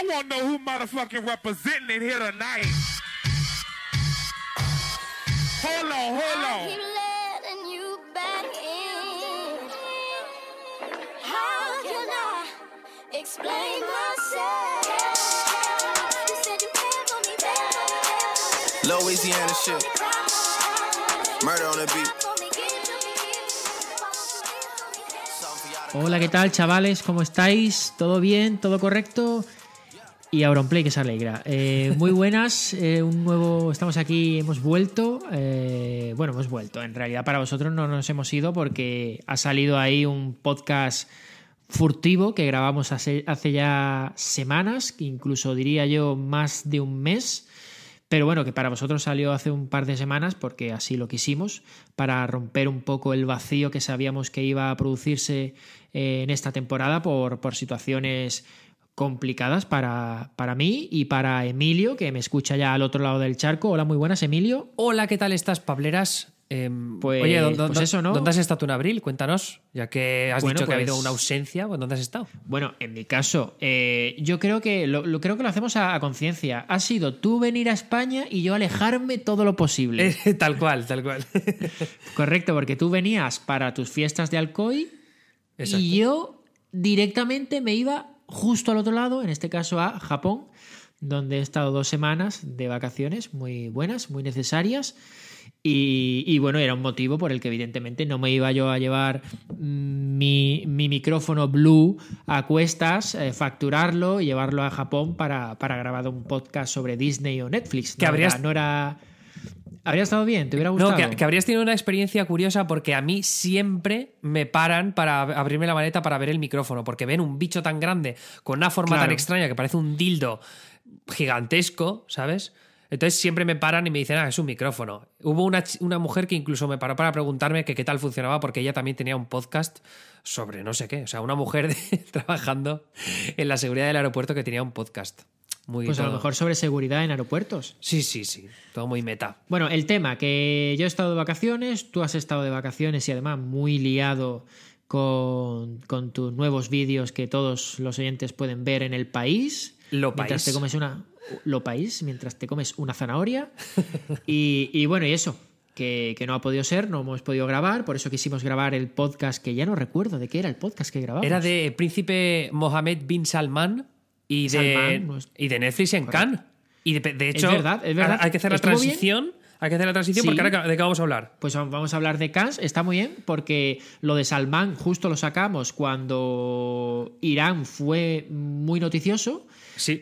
I want to know who motherfucking representing it here tonight. Hold on, hold on. How explain myself? You said you for me Louisiana shit. Murder on the beat. Hola, ¿qué tal, chavales? ¿Cómo estáis? ¿Todo bien? ¿Todo correcto? y play que se alegra. Eh, muy buenas, eh, un nuevo. Estamos aquí, hemos vuelto. Eh, bueno, hemos vuelto. En realidad, para vosotros no nos hemos ido porque ha salido ahí un podcast furtivo que grabamos hace, hace ya semanas, incluso diría yo más de un mes. Pero bueno, que para vosotros salió hace un par de semanas, porque así lo quisimos, para romper un poco el vacío que sabíamos que iba a producirse en esta temporada por, por situaciones complicadas para, para, mí y para Emilio, que me escucha ya al otro lado del charco. Hola, muy buenas, Emilio. Hola, ¿qué tal estás, Pableras? Em, pues, oye, pues ¿dónde has estado tú en abril? Cuéntanos, ya que has dicho que ha habido pues una ausencia, ¿dónde has estado? Bueno, en mi caso, eh, yo creo que lo, creo que lo hacemos a, conciencia. Ha sido tú venir a España y yo alejarme todo lo posible. tal cual, tal cual. Correcto, porque tú venías para tus fiestas de Alcoy y yo directamente me iba justo al otro lado, en este caso a Japón, donde he estado dos semanas de vacaciones muy buenas, muy necesarias. Y, bueno, era un motivo por el que evidentemente no me iba yo a llevar mi, micrófono blue a cuestas, eh, facturarlo y llevarlo a Japón para, grabar un podcast sobre Disney o Netflix. Que no era Habría estado bien, te hubiera gustado. No, que, habrías tenido una experiencia curiosa porque a mí siempre me paran para abrirme la maleta para ver el micrófono, porque ven un bicho tan grande, con una forma tan extraña que parece un dildo gigantesco, ¿sabes? Entonces siempre me paran y me dicen, ah, es un micrófono. Hubo una, mujer que incluso me paró para preguntarme que qué tal funcionaba porque ella también tenía un podcast sobre no sé qué. O sea, una mujer trabajando en la seguridad del aeropuerto que tenía un podcast pues a lo mejor sobre seguridad en aeropuertos. Sí, sí, sí. Todo muy meta. Bueno, el tema, que yo he estado de vacaciones, tú has estado de vacaciones y además muy liado con, tus nuevos vídeos que todos los oyentes pueden ver en el país. Lo mientras te comes una. Lo país, mientras te comes una zanahoria. y, bueno, y eso. Que, no ha podido ser, no hemos podido grabar, por eso quisimos grabar el podcast que ya no recuerdo de qué era el podcast que grabamos. Era de Príncipe mohamed bin Salman y de, y de Netflix en Cannes. Y de, hecho, verdad, hay que hacer la transición. Hay que hacer la transición porque ahora de qué vamos a hablar. Pues vamos a hablar de Cannes, está muy bien, porque lo de Salman justo lo sacamos cuando Irán fue muy noticioso.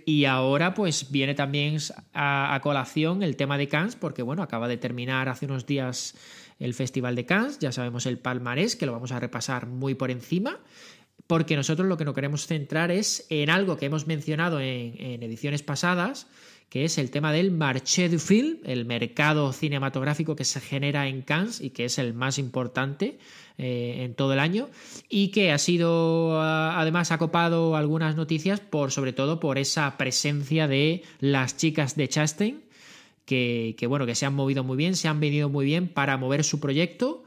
Y ahora pues viene también a, a colación el tema de Cannes, porque bueno, acaba de terminar hace unos días el Festival de Cannes, ya sabemos el palmarés, que lo vamos a repasar muy por encima porque nosotros lo que nos queremos centrar es en algo que hemos mencionado en, ediciones pasadas, que es el tema del marché du film, el mercado cinematográfico que se genera en Cannes y que es el más importante eh, en todo el año y que ha sido además acopado algunas noticias por sobre todo por esa presencia de las chicas de Chastain que bueno que se han movido muy bien, se han venido muy bien para mover su proyecto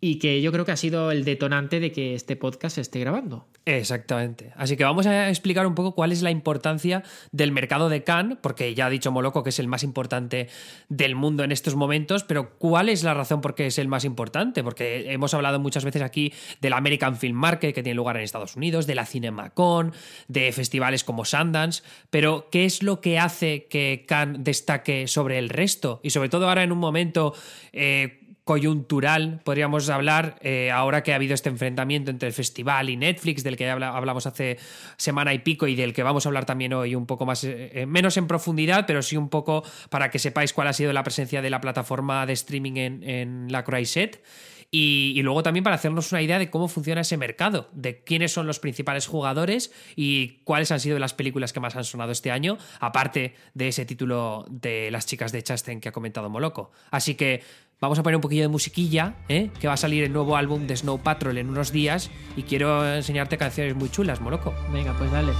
y que yo creo que ha sido el detonante de que este podcast se esté grabando. Exactamente. Así que vamos a explicar un poco cuál es la importancia del mercado de Cannes, porque ya ha dicho Moloco que es el más importante del mundo en estos momentos, pero cuál es la razón por qué es el más importante, porque hemos hablado muchas veces aquí del American Film Market que tiene lugar en Estados Unidos, de la CinemaCon, de festivales como Sundance, pero ¿qué es lo que hace que Cannes destaque sobre el resto? Y sobre todo ahora en un momento... Eh, coyuntural, podríamos hablar, eh, ahora que ha habido este enfrentamiento entre el festival y Netflix, del que hablamos hace semana y pico y del que vamos a hablar también hoy un poco más, eh, eh, menos en profundidad, pero sí un poco para que sepáis cuál ha sido la presencia de la plataforma de streaming en, la Cryset Y, y, luego también para hacernos una idea de cómo funciona ese mercado, de quiénes son los principales jugadores y cuáles han sido las películas que más han sonado este año, aparte de ese título de las chicas de Chasten que ha comentado Moloco. Así que Vamos a poner un poquillo de musiquilla, ¿eh? que va a salir el nuevo álbum de Snow Patrol en unos días y quiero enseñarte canciones muy chulas, moroco Venga, pues dale.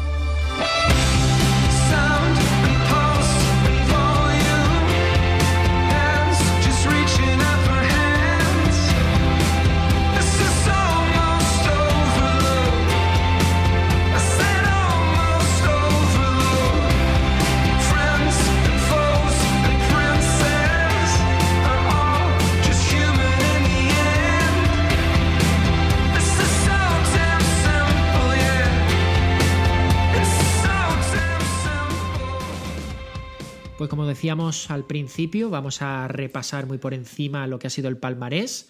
Pues como decíamos al principio, vamos a repasar muy por encima lo que ha sido el palmarés.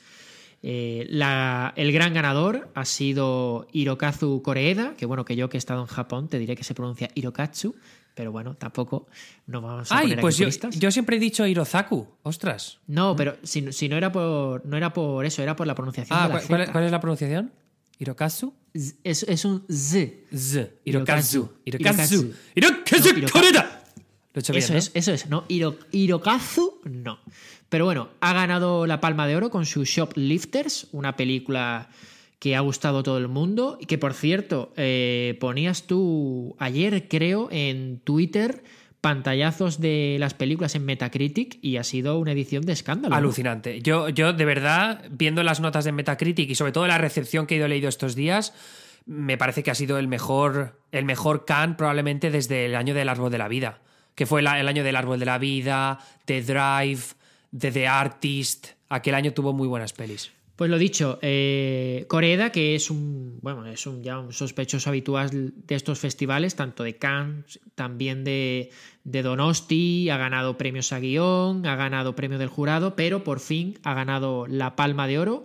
Eh, el gran ganador ha sido Hirokazu Koreeda, que bueno, que yo que he estado en Japón te diré que se pronuncia Hirokatsu pero bueno, tampoco nos vamos a Ay, pues yo, siempre he dicho Hirozaku, ostras. No, pero si, no, era por, no era por eso, era por la pronunciación. Ah, ¿cuál, es la pronunciación? ¿Hirokazu? Es, un Z. Z. Hirokazu. Hirokazu. Hirokazu, Koreeda eso es, eso No, Hiro, Hirokazu, no. Pero bueno, ha ganado la Palma de Oro con su Shoplifters, una película que ha gustado a todo el mundo y que, por cierto, eh, ponías tú ayer, creo, en Twitter pantallazos de las películas en Metacritic y ha sido una edición de escándalo. Alucinante. Yo, yo, de verdad, viendo las notas de Metacritic y sobre todo la recepción que he ido leído estos días, me parece que ha sido el mejor, el mejor can probablemente desde el año del árbol de la vida que fue el año del Árbol de la Vida, de Drive, de The Artist. Aquel año tuvo muy buenas pelis. Pues lo dicho, eh, que es un, bueno, es un, ya un sospechoso habitual de estos festivales, tanto de Cannes, también de, Donosti, ha ganado premios a guión, ha ganado premio del jurado, pero por fin ha ganado la Palma de Oro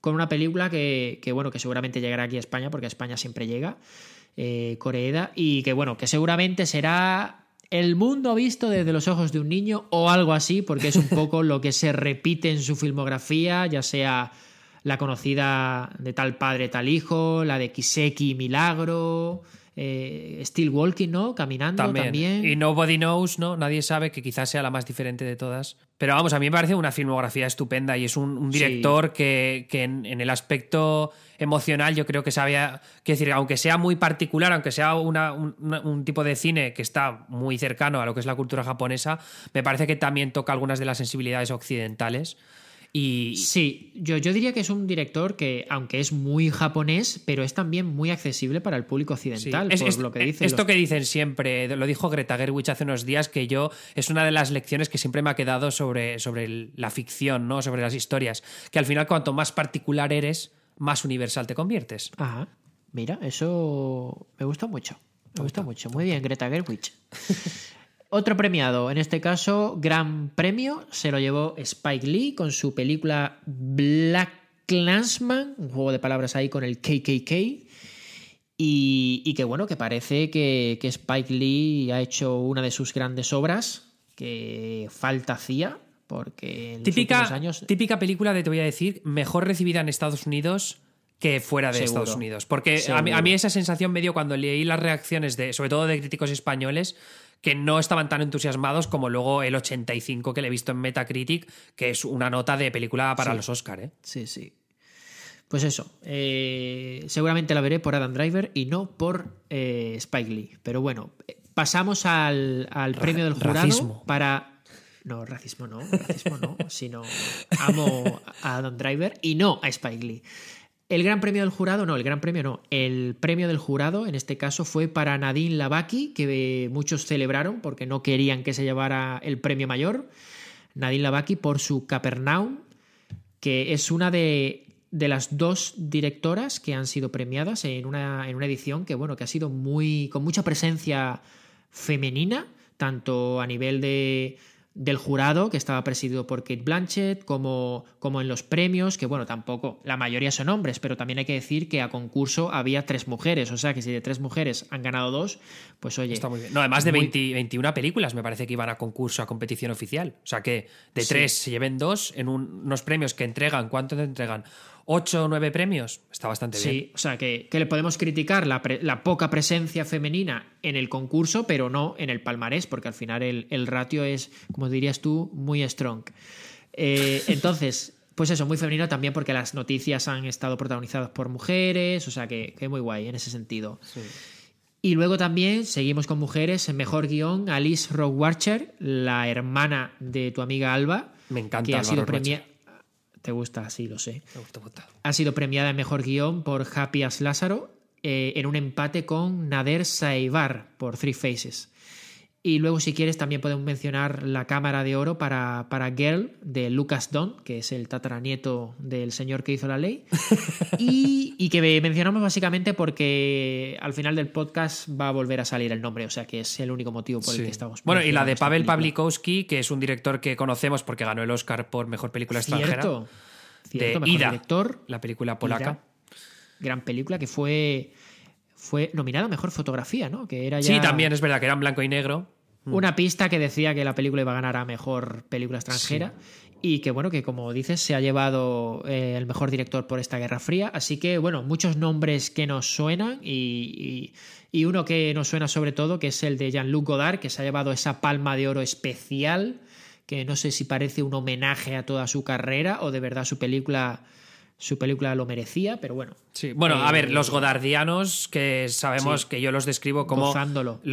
con una película que, bueno, que seguramente llegará aquí a España, porque a España siempre llega, eh, y que, bueno, que seguramente será el mundo visto desde los ojos de un niño o algo así, porque es un poco lo que se repite en su filmografía, ya sea la conocida de tal padre, tal hijo, la de Kiseki Milagro, eh, still Walking, ¿no? Caminando también. Y Nobody Knows, ¿no? Nadie sabe que quizás sea la más diferente de todas. Pero vamos, a mí me parece una filmografía estupenda y es un, director que, en, el aspecto emocional yo creo que sabía, que decir, aunque sea muy particular, aunque sea un, tipo de cine que está muy cercano a lo que es la cultura japonesa, me parece que también toca algunas de las sensibilidades occidentales. Y sí, yo, yo diría que es un director que, aunque es muy japonés, pero es también muy accesible para el público occidental, por lo que eh, dicen. Esto que dicen siempre, lo dijo Greta Gerwig hace unos días, que yo es una de las lecciones que siempre me ha quedado sobre, sobre la ficción, ¿no? sobre las historias, que al final cuanto más particular eres, más universal te conviertes. Ajá. Mira, eso me gusta mucho. Me gusta mucho. Muy bien, Greta Gerwig. Otro premiado, en este caso, gran premio, se lo llevó Spike Lee con su película Black Clansman, un juego de palabras ahí con el KKK. Y, y que bueno, que parece que, Spike Lee ha hecho una de sus grandes obras que falta hacía, porque en típica, años. Típica película de, te voy a decir, mejor recibida en Estados Unidos que fuera de Estados Unidos. Porque a mí, esa sensación me dio cuando leí las reacciones, de, sobre todo de críticos españoles, que no estaban tan entusiasmados como luego el 85 que le he visto en Metacritic, que es una nota de película para los Oscars. ¿eh? Sí, sí. Pues eso, eh, seguramente la veré por Adam Driver y no por eh, Spike Lee. Pero bueno, pasamos al, al premio del jurado racismo. para... No, racismo no, racismo no, sino amo a Adam Driver y no a Spike Lee. El gran premio del jurado, no, el gran premio no. El premio del jurado, en este caso, fue para Nadine Labaki que eh, muchos celebraron porque no querían que se llevara el premio mayor. Nadine Labaki por su Capernaum, que es una de, de las dos directoras que han sido premiadas en una, en una, edición que, bueno, que ha sido muy. con mucha presencia femenina, tanto a nivel de del jurado, que estaba presidido por Kate Blanchett, como, como en los premios, que bueno, tampoco, la mayoría son hombres, pero también hay que decir que a concurso había tres mujeres, o sea que si de tres mujeres han ganado dos, pues oye... Está muy bien. No, además de 21 películas me parece que iban a concurso, a competición oficial, o sea que de tres se lleven dos, en unos premios que entregan, ¿cuánto te entregan? ¿Ocho o 9 premios. Está bastante bien. Sí, o sea, que, le podemos criticar la, poca presencia femenina en el concurso, pero no en el palmarés, porque al final el, ratio es, como dirías tú, muy strong. Eh, entonces, pues eso, muy femenino también porque las noticias han estado protagonizadas por mujeres, o sea, que, que muy guay en ese sentido. Y luego también seguimos con mujeres en mejor guión, Alice Rockwarcher, la hermana de tu amiga Alba. Me encanta. ha sido te gusta, así, lo sé. Ha sido premiada en Mejor Guión por Happy As Lázaro eh, en un empate con Nader Saibar por Three Faces. Y luego, si quieres, también podemos mencionar la Cámara de Oro para, Girl de Lucas Don, que es el tataranieto del señor que hizo la ley. y, que mencionamos básicamente porque al final del podcast va a volver a salir el nombre, o sea que es el único motivo por el que estamos. Bueno, y la de Pavel Pawlikowski que es un director que conocemos porque ganó el Oscar por mejor película extranjera. Cierto, cierto de director. La película polaca. gran película que fue. Fue nominada a mejor fotografía, ¿no? Que era Sí, también es verdad que era en blanco y negro Mm. Una pista que decía que la película iba a ganar a mejor película extranjera. Y que bueno, que como dices, se ha llevado eh, el mejor director por esta Guerra Fría. Así que bueno, muchos nombres que nos suenan y, y y uno que nos suena sobre todo, que es el de Jean-Luc Godard, que se ha llevado esa palma de oro especial, que no sé si parece un homenaje a toda su carrera o de verdad su película su película lo merecía, pero bueno. Sí, bueno, a ver, eh, los godardianos, que sabemos que yo los describo como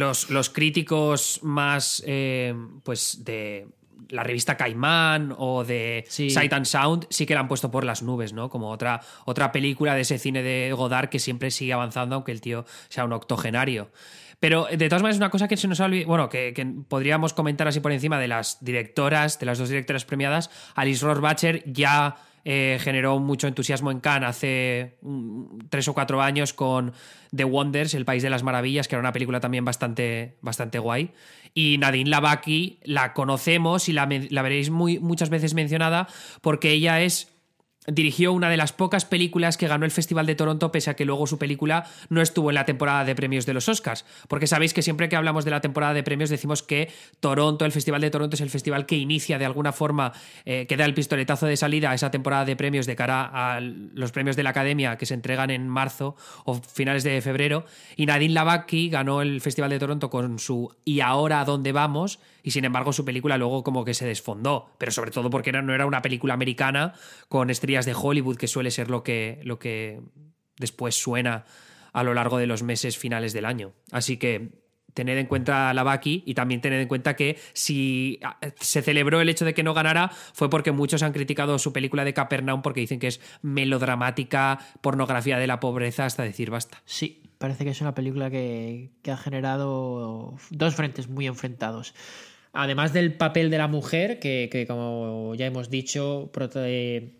los, los críticos más, eh, pues, de la revista Caimán o de Sight and Sound, sí que la han puesto por las nubes, ¿no? Como otra, otra película de ese cine de Godard que siempre sigue avanzando, aunque el tío sea un octogenario. Pero de todas maneras, una cosa que se nos ha bueno, que, podríamos comentar así por encima de las directoras, de las dos directoras premiadas, Alice Rohrbacher ya eh, generó mucho entusiasmo en Cannes hace mm, tres o cuatro años con The Wonders, El País de las Maravillas, que era una película también bastante, bastante guay. Y Nadine Lavaki la conocemos y la, la veréis muy, muchas veces mencionada porque ella es Dirigió una de las pocas películas que ganó el Festival de Toronto, pese a que luego su película no estuvo en la temporada de premios de los Oscars. Porque sabéis que siempre que hablamos de la temporada de premios decimos que Toronto, el Festival de Toronto, es el festival que inicia de alguna forma, eh, que da el pistoletazo de salida a esa temporada de premios de cara a los premios de la Academia que se entregan en marzo o finales de febrero. Y Nadine Lavaki ganó el Festival de Toronto con su ¿Y ahora dónde vamos? y sin embargo su película luego como que se desfondó, pero sobre todo porque no era una película americana con estrellas de Hollywood, que suele ser lo que, lo que después suena a lo largo de los meses finales del año. Así que tened en cuenta a Lavaki y también tened en cuenta que si ah, se celebró el hecho de que no ganara fue porque muchos han criticado su película de Capernaum porque dicen que es melodramática, pornografía de la pobreza, hasta decir basta. Sí, parece que es una película que, que ha generado dos frentes muy enfrentados. Además del papel de la mujer, que, como ya hemos dicho, eh,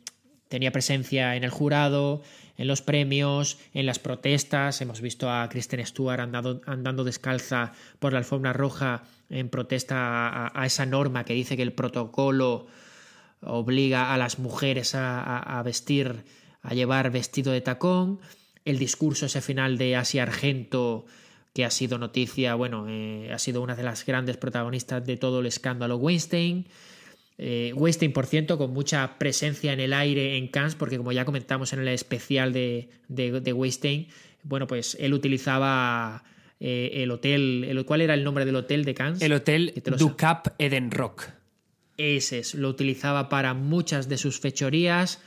tenía presencia en el jurado, en los premios, en las protestas. Hemos visto a Kristen Stewart andando descalza por la alfombra roja en protesta a, esa norma que dice que el protocolo obliga a las mujeres a, vestir, a llevar vestido de tacón. El discurso ese final de Asia Argento que ha sido noticia, bueno, eh, ha sido una de las grandes protagonistas de todo el escándalo Weinstein. Eh, Weinstein, por cierto, con mucha presencia en el aire en Cannes, porque como ya comentamos en el especial de, Weinstein, bueno, pues él utilizaba eh, el hotel, el, ¿cuál era el nombre del hotel de Cannes? El hotel Du Eden Rock. Ese es, lo utilizaba para muchas de sus fechorías,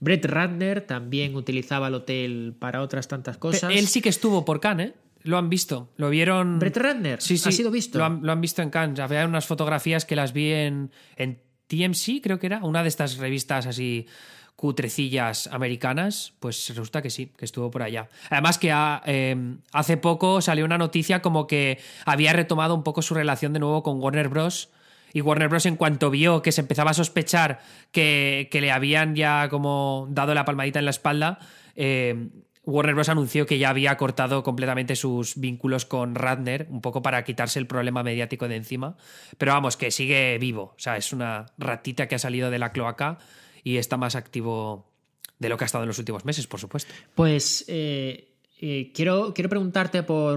Brett Ratner también utilizaba el hotel para otras tantas cosas. él sí que estuvo por Cannes, ¿eh? lo han visto, lo vieron. Brett Ratner, sí, sí, ha sido visto. Lo han, visto en Cannes. Había unas fotografías que las vi en, en TMC, creo que era, una de estas revistas así cutrecillas americanas, pues resulta que sí, que estuvo por allá. Además que ah, em, hace poco salió una noticia como que había retomado un poco su relación de nuevo con Warner Bros. Y Warner Bros. en cuanto vio que se empezaba a sospechar que, que le habían ya como dado la palmadita en la espalda, em, Warner Bros. anunció que ya había cortado completamente sus vínculos con Ratner, un poco para quitarse el problema mediático de encima. Pero vamos, que sigue vivo. O sea, es una ratita que ha salido de la cloaca y está más activo de lo que ha estado en los últimos meses, por supuesto. Pues eh, eh, quiero, quiero preguntarte por,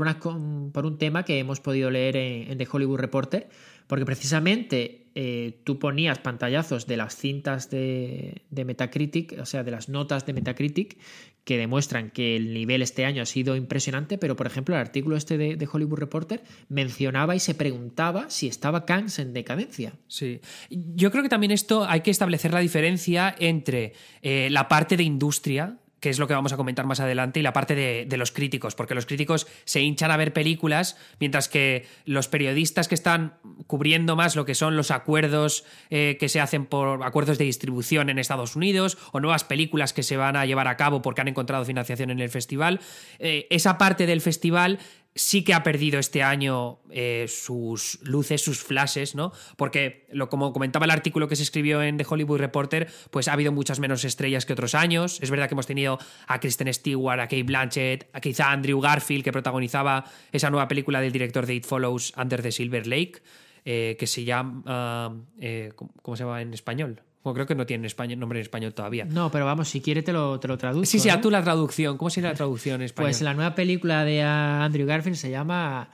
por un tema que hemos podido leer en, en The Hollywood Reporter porque precisamente eh, tú ponías pantallazos de las cintas de, Metacritic, o sea, de las notas de Metacritic, que demuestran que el nivel este año ha sido impresionante, pero por ejemplo el artículo este de, Hollywood Reporter mencionaba y se preguntaba si estaba Cannes en decadencia. Sí, yo creo que también esto hay que establecer la diferencia entre eh, la parte de industria, que es lo que vamos a comentar más adelante, y la parte de, los críticos, porque los críticos se hinchan a ver películas, mientras que los periodistas que están cubriendo más lo que son los acuerdos eh, que se hacen por acuerdos de distribución en Estados Unidos o nuevas películas que se van a llevar a cabo porque han encontrado financiación en el festival, eh, esa parte del festival sí que ha perdido este año eh, sus luces, sus flashes, ¿no? Porque, lo, como comentaba el artículo que se escribió en The Hollywood Reporter, pues ha habido muchas menos estrellas que otros años. Es verdad que hemos tenido a Kristen Stewart, a Kate Blanchett, a quizá Andrew Garfield, que protagonizaba esa nueva película del director de It Follows, Under the Silver Lake, eh, que se llama... Eh, ¿Cómo se llama en español? creo que no tiene nombre en español todavía. No, pero vamos, si quiere te lo, te lo traduzco. Sí, sí, a ¿eh? tú la traducción. ¿Cómo sería la traducción en pues español? Pues la nueva película de Andrew Garfield se llama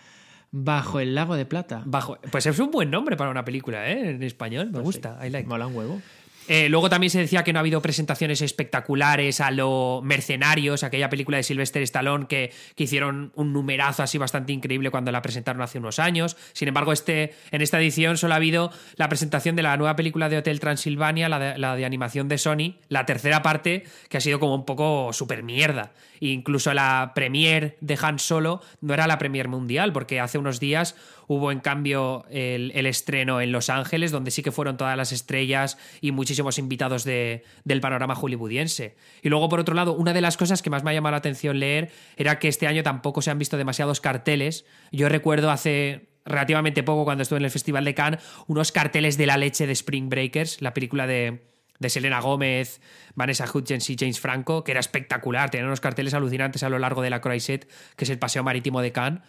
Bajo el lago de plata. Bajo, pues es un buen nombre para una película, ¿eh? En español, me pues gusta. like. Mola un huevo. Eh, luego también se decía que no ha habido presentaciones espectaculares a lo Mercenarios, aquella película de Sylvester Stallone que, hicieron un numerazo así bastante increíble cuando la presentaron hace unos años. Sin embargo, este, en esta edición solo ha habido la presentación de la nueva película de Hotel Transilvania, la de, animación de Sony, la tercera parte, que ha sido como un poco super mierda. incluso la premier de Han Solo no era la premier mundial, porque hace unos días Hubo en cambio el, estreno en Los Ángeles, donde sí que fueron todas las estrellas y muchísimos invitados del panorama hollywoodiense. Y luego, por otro lado, una de las cosas que más me ha llamado la atención leer era que este año tampoco se han visto demasiados carteles. Yo recuerdo hace relativamente poco, cuando estuve en el Festival de Cannes, unos carteles de la leche de Spring Breakers, la película de, Selena Gómez, Vanessa Hudgens y James Franco, que era espectacular. Tenían unos carteles alucinantes a lo largo de la Croisette, que es el paseo marítimo de Cannes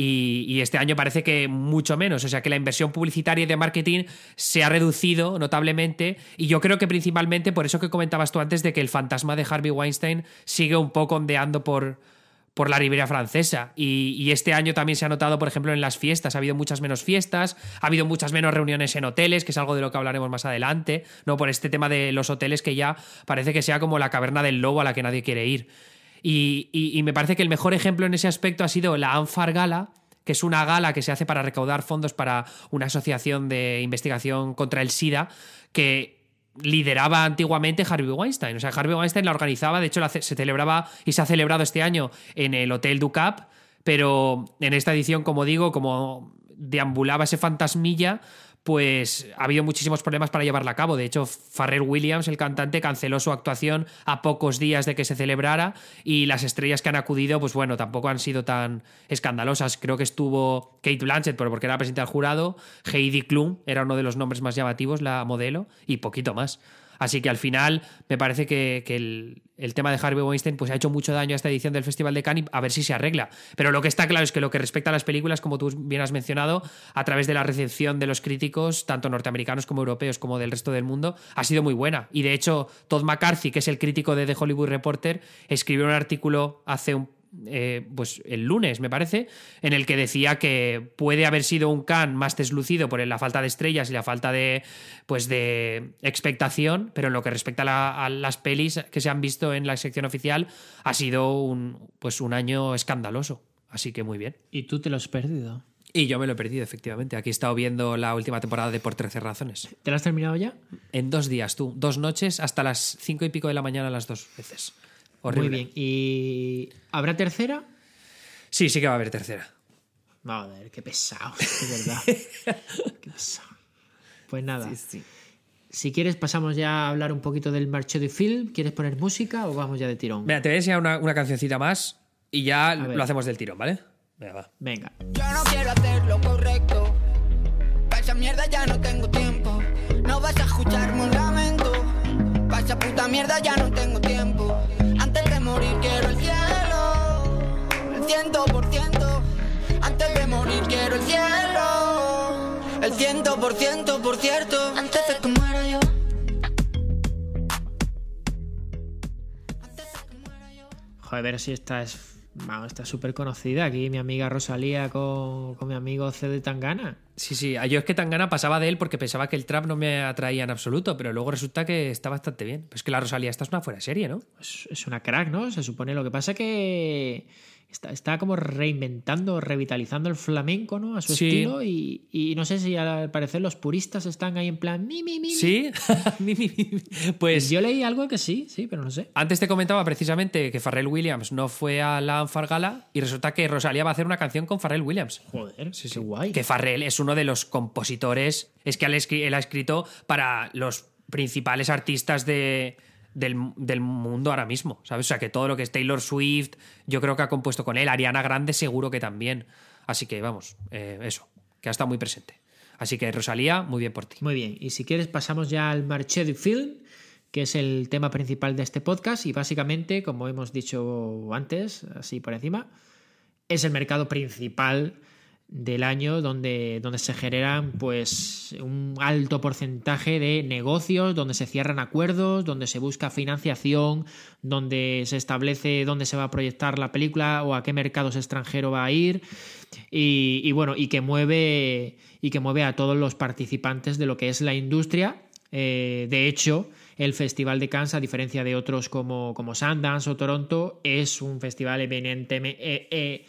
y, este año parece que mucho menos. O sea que la inversión publicitaria y de marketing se ha reducido notablemente y yo creo que principalmente por eso que comentabas tú antes de que el fantasma de Harvey Weinstein sigue un poco ondeando por, por la Ribera Francesa. Y, y, este año también se ha notado, por ejemplo, en las fiestas. Ha habido muchas menos fiestas, ha habido muchas menos reuniones en hoteles, que es algo de lo que hablaremos más adelante, ¿no? Por este tema de los hoteles que ya parece que sea como la caverna del lobo a la que nadie quiere ir. Y, me parece que el mejor ejemplo en ese aspecto ha sido la Anfar Gala, que es una gala que se hace para recaudar fondos para una asociación de investigación contra el SIDA, que lideraba antiguamente Harvey Weinstein. O sea, Harvey Weinstein la organizaba, de hecho se celebraba y se ha celebrado este año en el Hotel Ducap, pero en esta edición, como digo, como deambulaba ese fantasmilla, pues ha habido muchísimos problemas para llevarla a cabo. De hecho, Farrell Williams, el cantante, canceló su actuación a pocos días de que se celebrara y las estrellas que han acudido, pues bueno, tampoco han sido tan escandalosas. Creo que estuvo Kate Blanchett, pero porque era presidenta del jurado, Heidi Klum era uno de los nombres más llamativos, la modelo, y poquito más. Así que al final me parece que, el, tema de Harvey Weinstein pues, ha hecho mucho daño a esta edición del Festival de Cannes a ver si se arregla. Pero lo que está claro es que lo que respecta a las películas, como tú bien has mencionado, a través de la recepción de los críticos, tanto norteamericanos como europeos, como del resto del mundo, ha sido muy buena. Y de hecho, Todd McCarthy, que es el crítico de The Hollywood Reporter, escribió un artículo hace un eh, pues el lunes, me parece, en el que decía que puede haber sido un can más deslucido por la falta de estrellas y la falta de, pues de expectación, pero en lo que respecta a, las pelis que se han visto en la sección oficial, ha sido un, pues un año escandaloso. Así que muy bien. ¿Y tú te lo has perdido? Y yo me lo he perdido, efectivamente. Aquí he estado viendo la última temporada de Por 13 Razones. ¿Te la has terminado ya? En dos días, tú. Dos noches hasta las cinco y pico de la mañana las dos veces. Muy bien. ¿Y habrá tercera? Sí, sí que va a haber tercera. Madre, qué pesado, verdad. qué Pues nada. Si quieres, pasamos ya a hablar un poquito del marcho de film. ¿Quieres poner música o vamos ya de tirón? Mira, te voy a enseñar una, una cancioncita más y ya lo hacemos del tirón, ¿vale? Venga, va. Venga. Yo no quiero hacer lo correcto. Para esa mierda ya no tengo tiempo. No vas a escucharme un lamento. Para puta mierda ya no tengo por ciento. Antes de morir quiero el cielo. El ciento por ciento, por cierto. Antes de que muera yo. Joder, si esta es. está súper conocida aquí, mi amiga Rosalía con, mi amigo C de Tangana. Sí, sí, ah, yo es que Tangana pasaba de él porque pensaba que el trap no me atraía en absoluto, pero luego resulta que está bastante bien. Es que la Rosalía esta es una fuera serie, ¿no? Es, es una crack, ¿no? Se supone. Lo que pasa que Está, está, como reinventando, revitalizando el flamenco, ¿no? A su estilo. Y, no sé si al parecer los puristas están ahí en plan, Sí, Pues. Yo leí algo que sí, sí, pero no sé. Antes te comentaba precisamente que Farrell Williams no fue a la anfargala y resulta que Rosalía va a hacer una canción con Farrell Williams. Joder, sí, sí. guay. Que Farrell es uno de los compositores. Es que él ha escrito para los principales artistas de, del, mundo ahora mismo, ¿sabes? O sea, que todo lo que es Taylor Swift, yo creo que ha compuesto con él, Ariana Grande seguro que también. Así que vamos, eh, eso, que ha estado muy presente. Así que Rosalía, muy bien por ti. Muy bien, y si quieres pasamos ya al Marché du Film, que es el tema principal de este podcast y básicamente, como hemos dicho antes, así por encima, es el mercado principal del año donde, donde se generan pues un alto porcentaje de negocios, donde se cierran acuerdos, donde se busca financiación, donde se establece dónde se va a proyectar la película o a qué mercados extranjeros va a ir y, bueno, y que mueve y que mueve a todos los participantes de lo que es la industria. Eh, de hecho, el Festival de Cannes, a diferencia de otros como, como Sundance o Toronto, es un festival eminentemente... Eh, eh,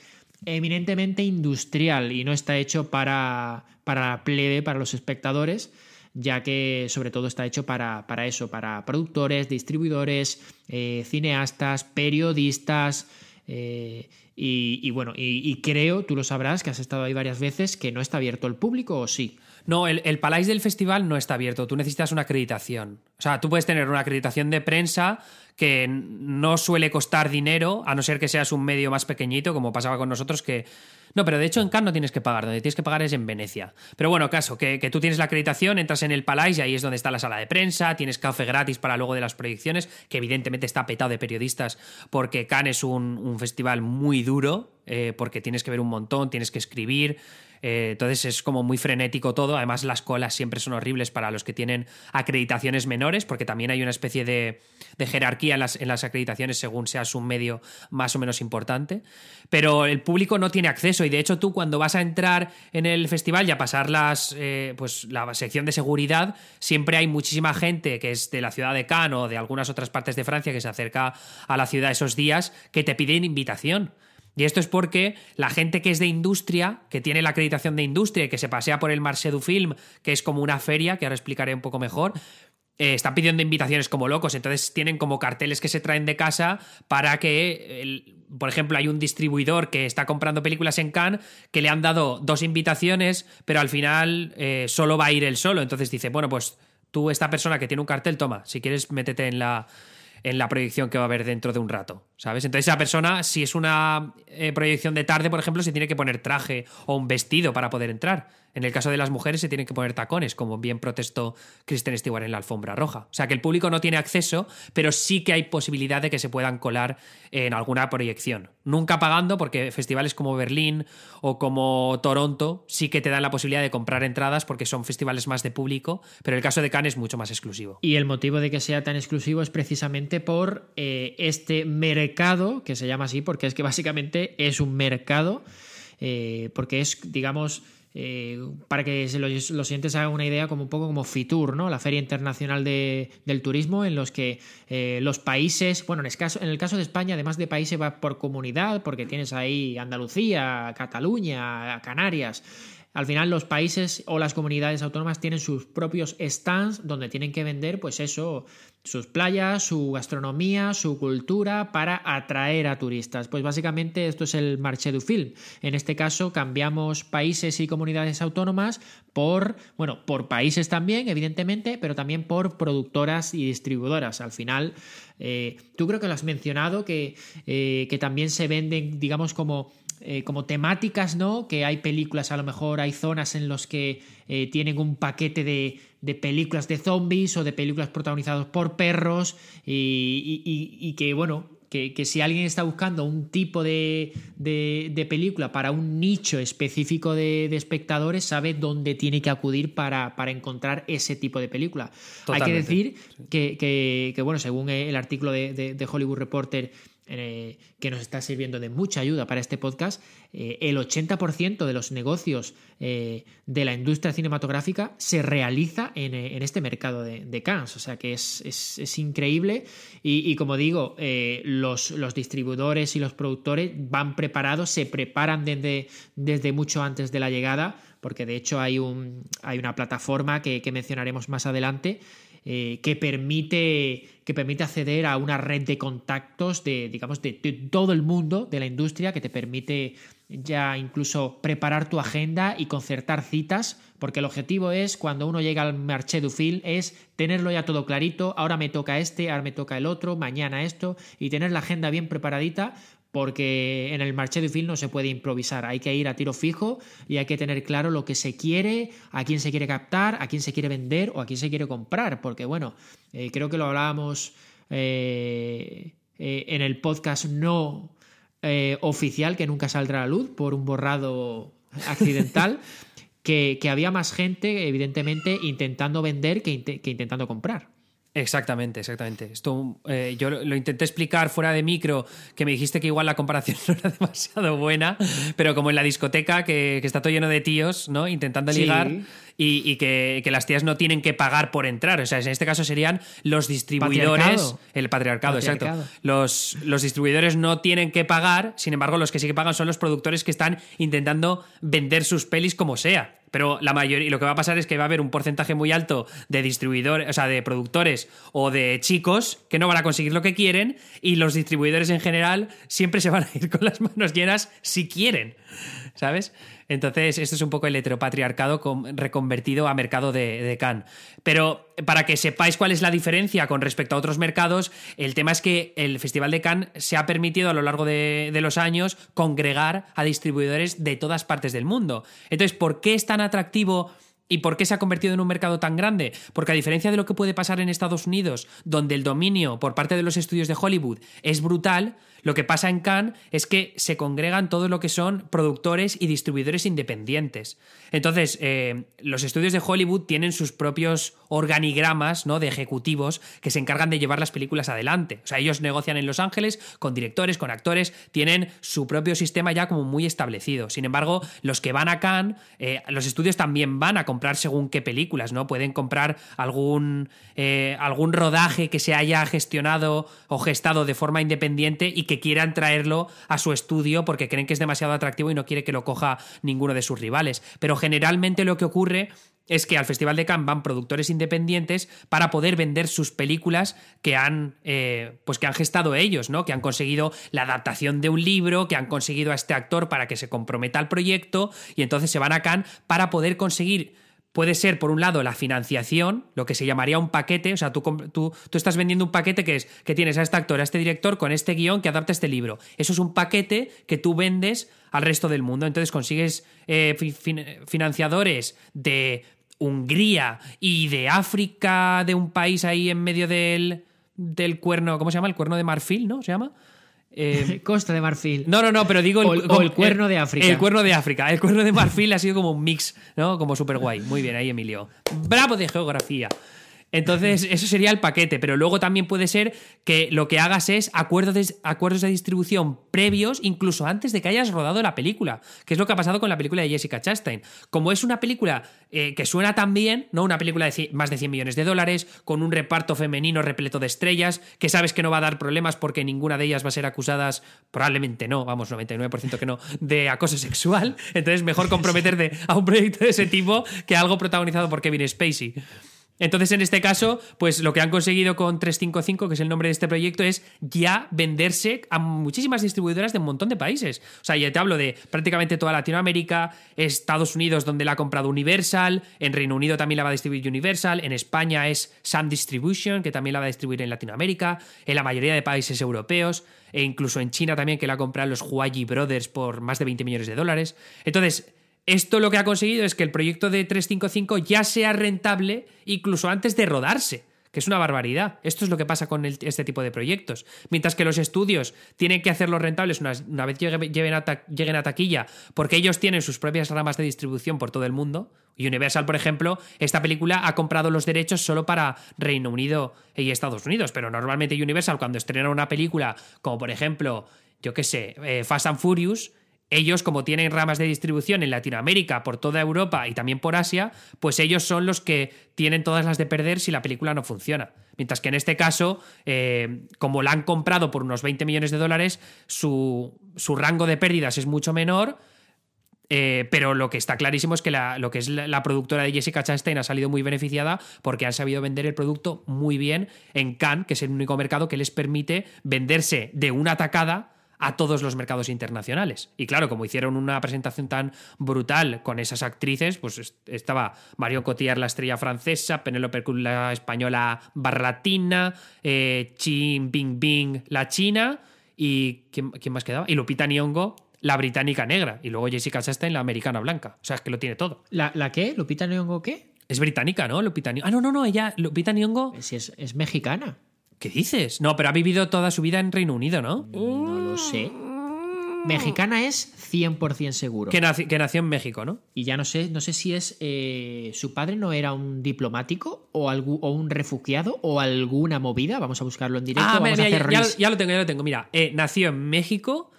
eminentemente industrial y no está hecho para, para la plebe, para los espectadores, ya que sobre todo está hecho para, para eso, para productores, distribuidores, eh, cineastas, periodistas. Eh, y, bueno, y, creo, tú lo sabrás, que has estado ahí varias veces, que no está abierto el público o sí. No, el, el Palais del Festival no está abierto, tú necesitas una acreditación. O sea, tú puedes tener una acreditación de prensa que no suele costar dinero, a no ser que seas un medio más pequeñito, como pasaba con nosotros, que... No, pero de hecho en Cannes no tienes que pagar, donde tienes que pagar es en Venecia. Pero bueno, caso, que, tú tienes la acreditación, entras en el Palais y ahí es donde está la sala de prensa, tienes café gratis para luego de las proyecciones, que evidentemente está petado de periodistas porque Cannes es un, festival muy duro, eh, porque tienes que ver un montón, tienes que escribir. Eh, entonces es como muy frenético todo. Además, las colas siempre son horribles para los que tienen acreditaciones menores, porque también hay una especie de, de jerarquía en las, acreditaciones según seas un medio más o menos importante. Pero el público no tiene acceso y de hecho tú cuando vas a entrar en el festival y a pasar las, eh, pues, la sección de seguridad, siempre hay muchísima gente que es de la ciudad de Cannes o de algunas otras partes de Francia que se acerca a la ciudad esos días que te piden invitación. Y esto es porque la gente que es de industria, que tiene la acreditación de industria y que se pasea por el Marseille du Film, que es como una feria, que ahora explicaré un poco mejor, eh, están pidiendo invitaciones como locos, entonces tienen como carteles que se traen de casa para que, por ejemplo, hay un distribuidor que está comprando películas en Cannes que le han dado dos invitaciones, pero al final eh, solo va a ir él solo, entonces dice, bueno, pues tú, esta persona que tiene un cartel, toma, si quieres, métete en la, en la proyección que va a haber dentro de un rato. ¿sabes? Entonces esa persona, si es una eh, proyección de tarde, por ejemplo, se tiene que poner traje o un vestido para poder entrar. En el caso de las mujeres se tienen que poner tacones, como bien protestó Kristen Stewart en la alfombra roja. O sea que el público no tiene acceso, pero sí que hay posibilidad de que se puedan colar en alguna proyección. Nunca pagando, porque festivales como Berlín o como Toronto sí que te dan la posibilidad de comprar entradas porque son festivales más de público, pero el caso de Cannes es mucho más exclusivo. Y el motivo de que sea tan exclusivo es precisamente por eh, este mercado mercado, que se llama así porque es que básicamente es un mercado, eh, porque es, digamos, eh, para que los, los sientes, hagan una idea, como un poco como FITUR, ¿no? La Feria Internacional del Turismo, en los que eh, los países, bueno, en el, caso, en el caso de España, además de países va por comunidad, porque tienes ahí Andalucía, Cataluña, Canarias, al final los países o las comunidades autónomas tienen sus propios stands donde tienen que vender pues eso, sus playas, su gastronomía, su cultura para atraer a turistas. Pues básicamente esto es el Marché du Film. En este caso cambiamos países y comunidades autónomas por, bueno, por países también, evidentemente, pero también por productoras y distribuidoras. Al final, eh, tú creo que lo has mencionado, que, eh, que también se venden, digamos, como eh, como temáticas, ¿no? Que hay películas, a lo mejor hay zonas en las que eh, tienen un paquete de, películas de zombies o de películas protagonizadas por perros y, que, bueno, que, si alguien está buscando un tipo de, película para un nicho específico de, espectadores, sabe dónde tiene que acudir para, encontrar ese tipo de película. Hay que decir que, que, bueno, según el artículo de, Hollywood Reporter, eh, que nos está sirviendo de mucha ayuda para este podcast, eh, el 80% de los negocios eh, de la industria cinematográfica se realiza en, este mercado de, Cannes. O sea que es, increíble. Y, como digo, los, distribuidores y los productores van preparados, se preparan desde, desde mucho antes de la llegada, porque de hecho hay, un, hay una plataforma que mencionaremos más adelante eh, que, permite, que permite acceder a una red de contactos de, digamos, de, de, todo el mundo de la industria, que te permite ya incluso preparar tu agenda y concertar citas, porque el objetivo es, cuando uno llega al marché du fil, es tenerlo ya todo clarito, ahora me toca este, ahora me toca el otro, mañana esto, y tener la agenda bien preparadita porque en el marché de film no se puede improvisar, hay que ir a tiro fijo y hay que tener claro lo que se quiere, a quién se quiere captar, a quién se quiere vender o a quién se quiere comprar, porque bueno, eh, creo que lo hablábamos eh, eh, en el podcast no oficial, que nunca saldrá a la luz por un borrado accidental, que, había más gente, evidentemente, intentando vender que intentando comprar. Exactamente, exactamente. Esto eh, yo lo, intenté explicar fuera de micro, que me dijiste que igual la comparación no era demasiado buena, pero como en la discoteca, que, está todo lleno de tíos, ¿no? Intentando ligar y, que, las tías no tienen que pagar por entrar. O sea, en este caso serían los distribuidores. El patriarcado, exacto. Los, los distribuidores no tienen que pagar, sin embargo, los que sí que pagan son los productores que están intentando vender sus pelis como sea pero la mayoría, lo que va a pasar es que va a haber un porcentaje muy alto de distribuidores, o sea, de productores o de chicos que no van a conseguir lo que quieren y los distribuidores en general siempre se van a ir con las manos llenas si quieren, ¿sabes? Entonces, esto es un poco el heteropatriarcado reconvertido a mercado de, de Cannes. Pero para que sepáis cuál es la diferencia con respecto a otros mercados, el tema es que el Festival de Cannes se ha permitido a lo largo de, de los años congregar a distribuidores de todas partes del mundo. Entonces, ¿por qué es tan atractivo? ¿Y por qué se ha convertido en un mercado tan grande? Porque a diferencia de lo que puede pasar en Estados Unidos, donde el dominio por parte de los estudios de Hollywood es brutal, lo que pasa en Cannes es que se congregan todo lo que son productores y distribuidores independientes. Entonces, eh, los estudios de Hollywood tienen sus propios organigramas ¿no? de ejecutivos que se encargan de llevar las películas adelante. O sea, ellos negocian en Los Ángeles con directores, con actores, tienen su propio sistema ya como muy establecido. Sin embargo, los que van a Cannes, eh, los estudios también van a comprar según qué películas, ¿no? Pueden comprar algún, eh, algún rodaje que se haya gestionado o gestado de forma independiente y que quieran traerlo a su estudio porque creen que es demasiado atractivo y no quiere que lo coja ninguno de sus rivales. Pero generalmente lo que ocurre es que al Festival de Cannes van productores independientes para poder vender sus películas que han, eh, pues que han gestado ellos, ¿no? Que han conseguido la adaptación de un libro, que han conseguido a este actor para que se comprometa al proyecto y entonces se van a Cannes para poder conseguir Puede ser, por un lado, la financiación, lo que se llamaría un paquete. O sea, tú, tú, estás vendiendo un paquete que es que tienes a este actor, a este director, con este guión que adapta este libro. Eso es un paquete que tú vendes al resto del mundo. Entonces consigues eh, financiadores de Hungría y de África, de un país ahí en medio del, del cuerno, ¿cómo se llama? El cuerno de marfil, ¿no? Se llama. Eh, Costa de Marfil. No, no, no, pero digo el, cuerno de África. El cuerno de África. El cuerno de Marfil ha sido como un mix, ¿no? Como súper guay. Muy bien ahí, Emilio. Bravo de geografía. Entonces, eso sería el paquete, pero luego también puede ser que lo que hagas es acuerdos de, acuerdos de distribución previos, incluso antes de que hayas rodado la película, que es lo que ha pasado con la película de Jessica Chastain. Como es una película eh, que suena tan bien, ¿no? Una película de más de 100 millones de dólares, con un reparto femenino repleto de estrellas, que sabes que no va a dar problemas porque ninguna de ellas va a ser acusadas, probablemente no, vamos, 99% que no, de acoso sexual. Entonces, mejor comprometerte a un proyecto de ese tipo que algo protagonizado por Kevin Spacey. Entonces, en este caso, pues lo que han conseguido con 355, que es el nombre de este proyecto, es ya venderse a muchísimas distribuidoras de un montón de países. O sea, ya te hablo de prácticamente toda Latinoamérica, Estados Unidos, donde la ha comprado Universal, en Reino Unido también la va a distribuir Universal, en España es Sun Distribution, que también la va a distribuir en Latinoamérica, en la mayoría de países europeos, e incluso en China también, que la comprado los Huayi Brothers por más de 20 millones de dólares. Entonces, esto lo que ha conseguido es que el proyecto de 355 ya sea rentable incluso antes de rodarse, que es una barbaridad. Esto es lo que pasa con este tipo de proyectos. Mientras que los estudios tienen que hacerlos rentables una, vez lleguen a, lleguen a taquilla, porque ellos tienen sus propias ramas de distribución por todo el mundo. Universal, por ejemplo, esta película ha comprado los derechos solo para Reino Unido y Estados Unidos, pero normalmente Universal cuando estrena una película como por ejemplo, yo qué sé, eh, Fast and Furious, ellos, como tienen ramas de distribución en Latinoamérica, por toda Europa y también por Asia, pues ellos son los que tienen todas las de perder si la película no funciona. Mientras que en este caso, eh, como la han comprado por unos 20 millones de dólares, su, rango de pérdidas es mucho menor. Eh, pero lo que está clarísimo es que la, lo que es la, productora de Jessica Chastain ha salido muy beneficiada porque han sabido vender el producto muy bien en Cannes, que es el único mercado que les permite venderse de una atacada a todos los mercados internacionales. Y claro, como hicieron una presentación tan brutal con esas actrices, pues estaba Mario Cotillard, la estrella francesa, Penélope Cruz, la española barratina, latina, Chin eh, Bing Bing, la china, y ¿quién, más quedaba? Y Lupita Nyong'o, la británica negra, y luego Jessica Chastain, la americana blanca. O sea, es que lo tiene todo. ¿La, la qué? ¿Lupita Nyong'o qué? Es británica, ¿no? Lupita Ah, no, no, no, ella, Lupita Nyong'o... Eh, es, es mexicana. ¿Qué dices? No, pero ha vivido toda su vida en Reino Unido, ¿no? No lo sé. Mexicana es 100% seguro. Que, que nació, en México, ¿no? Y ya no sé, no sé si es eh, su padre no era un diplomático o, o un refugiado o alguna movida. Vamos a buscarlo en directo. Ah, ya, lo tengo, ya lo tengo. Mira, eh, nació en México,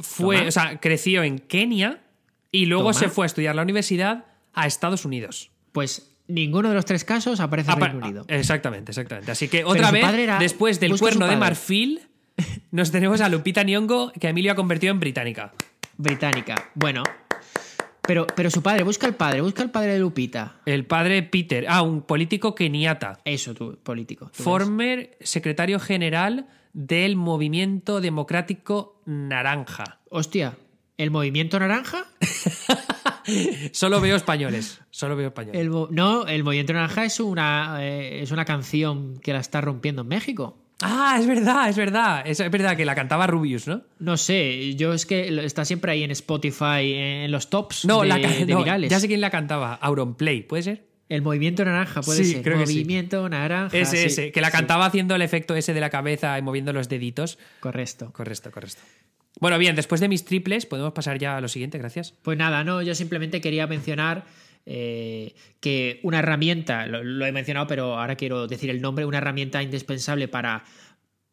fue, o sea, creció en Kenia y luego se fue a estudiar la universidad a Estados Unidos. Pues ninguno de los tres casos aparece en Reino ah, Exactamente, exactamente. Así que otra vez, después del cuerno de marfil, nos tenemos a Lupita Niongo que Emilio ha convertido en británica. Británica. Bueno, pero, pero, su padre, busca el padre, busca el padre de Lupita. El padre Peter, ah, un político keniata. Eso, tú, político. Former secretario general del Movimiento Democrático Naranja. Hostia, ¿el Movimiento Naranja? solo veo españoles. Solo veo españoles. no, el Movimiento Naranja es una, eh, es una canción que la está rompiendo en México. Ah, es verdad, es verdad. Es, verdad que la cantaba Rubius, ¿no? No sé, yo es que está siempre ahí en Spotify, en los tops no, de, la Ya sé quién la cantaba, Auron Play, ¿puede ser? El movimiento naranja, puede sí, ser. Creo movimiento que sí. naranja. Ese, ese, que la cantaba haciendo el efecto ese de la cabeza y moviendo los deditos. Correcto. Correcto, correcto. Bueno, bien, después de mis triples, podemos pasar ya a lo siguiente, gracias. Pues nada, no, yo simplemente quería mencionar eh, que una herramienta, lo, he mencionado, pero ahora quiero decir el nombre, una herramienta indispensable para,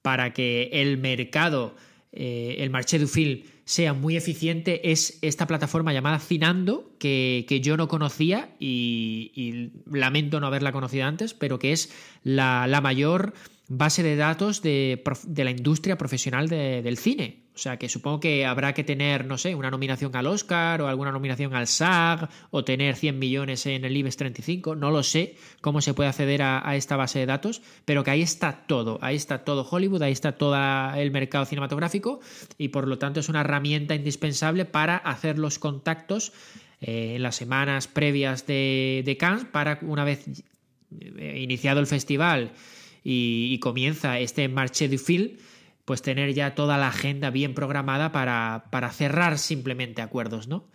para que el mercado, eh, el marché du film, sea muy eficiente es esta plataforma llamada Finando, que, yo no conocía y, lamento no haberla conocido antes, pero que es la, la mayor base de datos de, de la industria profesional del cine. O sea, que supongo que habrá que tener, no sé, una nominación al Oscar o alguna nominación al SAG o tener 100 millones en el IBES 35. No lo sé cómo se puede acceder a, esta base de datos, pero que ahí está todo. Ahí está todo Hollywood, ahí está todo el mercado cinematográfico y por lo tanto es una herramienta indispensable para hacer los contactos eh, en las semanas previas de, de Cannes para una vez eh, iniciado el festival y, comienza este Marché du Fil, pues tener ya toda la agenda bien programada para, cerrar simplemente acuerdos, ¿no?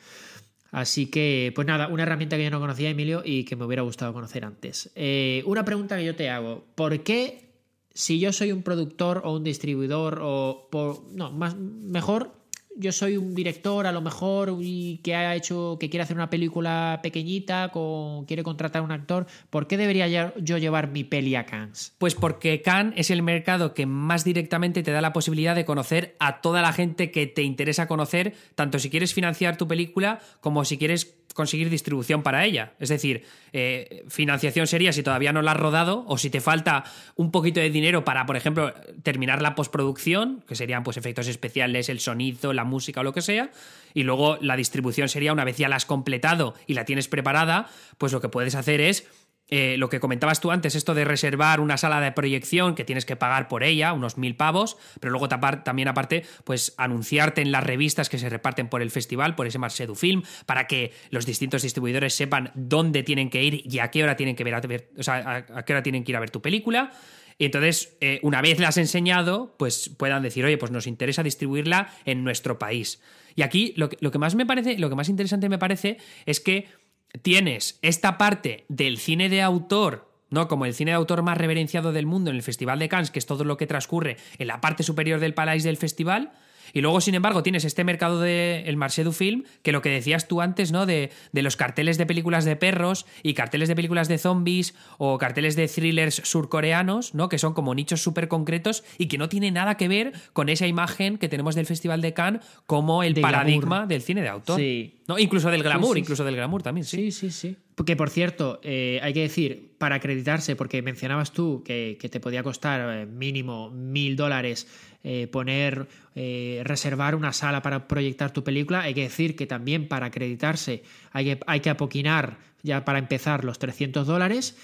Así que, pues nada, una herramienta que yo no conocía, Emilio, y que me hubiera gustado conocer antes. Eh, una pregunta que yo te hago, ¿por qué si yo soy un productor o un distribuidor o, por, no, más, mejor yo soy un director a lo mejor y que ha hecho que quiere hacer una película pequeñita con quiere contratar a un actor ¿por qué debería yo llevar mi peli a Cannes? Pues porque Cannes es el mercado que más directamente te da la posibilidad de conocer a toda la gente que te interesa conocer tanto si quieres financiar tu película como si quieres conseguir distribución para ella. Es decir, eh, financiación sería si todavía no la has rodado o si te falta un poquito de dinero para, por ejemplo, terminar la postproducción, que serían pues efectos especiales, el sonido, la música o lo que sea. Y luego la distribución sería una vez ya la has completado y la tienes preparada, pues lo que puedes hacer es eh, lo que comentabas tú antes, esto de reservar una sala de proyección que tienes que pagar por ella, unos mil pavos, pero luego tapar, también aparte, pues anunciarte en las revistas que se reparten por el festival, por ese Marcedu Film, para que los distintos distribuidores sepan dónde tienen que ir y a qué hora tienen que ver, a qué hora tienen que ir a ver tu película. Y entonces, eh, una vez la has enseñado, pues puedan decir, oye, pues nos interesa distribuirla en nuestro país. Y aquí lo que, lo que más me parece, lo que más interesante me parece es que tienes esta parte del cine de autor ¿no? Como el cine de autor más reverenciado del mundo en el Festival de Cannes, que es todo lo que transcurre en la parte superior del palais del festival, y luego, sin embargo, tienes este mercado del de Marché du Film, que lo que decías tú antes, ¿no? De, de, los carteles de películas de perros y carteles de películas de zombies o carteles de thrillers surcoreanos, ¿no? Que son como nichos súper concretos y que no tiene nada que ver con esa imagen que tenemos del Festival de Cannes como el paradigma del cine de autor. Sí. ¿No? Incluso del glamour, incluso del glamour también, sí. Sí, sí, Porque, por cierto, eh, hay que decir, para acreditarse, porque mencionabas tú que te podía costar eh, mínimo mil dólares eh, poner, eh, reservar una sala para proyectar tu película. Hay que decir que también para acreditarse hay que, apoquinar ya para empezar los 300 dólares.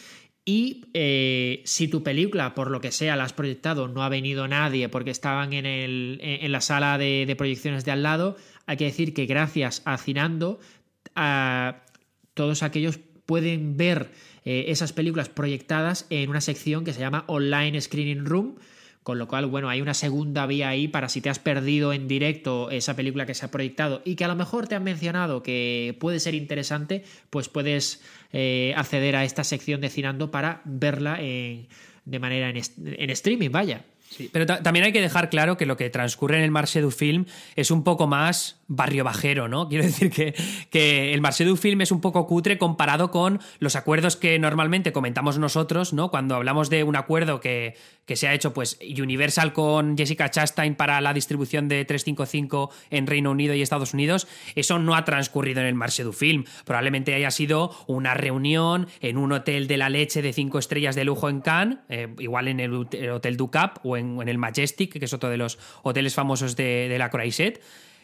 Y eh, si tu película, por lo que sea, la has proyectado, no ha venido nadie porque estaban en, el, en la sala de, proyecciones de al lado, hay que decir que gracias a Cinando, todos aquellos pueden ver esas películas proyectadas en una sección que se llama Online Screening Room, con lo cual, bueno, hay una segunda vía ahí para si te has perdido en directo esa película que se ha proyectado y que a lo mejor te han mencionado que puede ser interesante, pues puedes eh, acceder a esta sección de Cinando para verla en, de manera en streaming, vaya. Sí, pero también hay que dejar claro que lo que transcurre en el Marché du Film es un poco más barrio bajero, ¿no? Quiero decir que, que el Marché du Film es un poco cutre comparado con los acuerdos que normalmente comentamos nosotros, ¿no? Cuando hablamos de un acuerdo que, que se ha hecho, pues, Universal con Jessica Chastain para la distribución de 355 en Reino Unido y Estados Unidos, eso no ha transcurrido en el Marché du Film. Probablemente haya sido una reunión en un hotel de la leche de cinco estrellas de lujo en Cannes, eh, igual en el Hotel Ducap. o en, el Majestic, que es otro de los hoteles famosos de, la Croisette.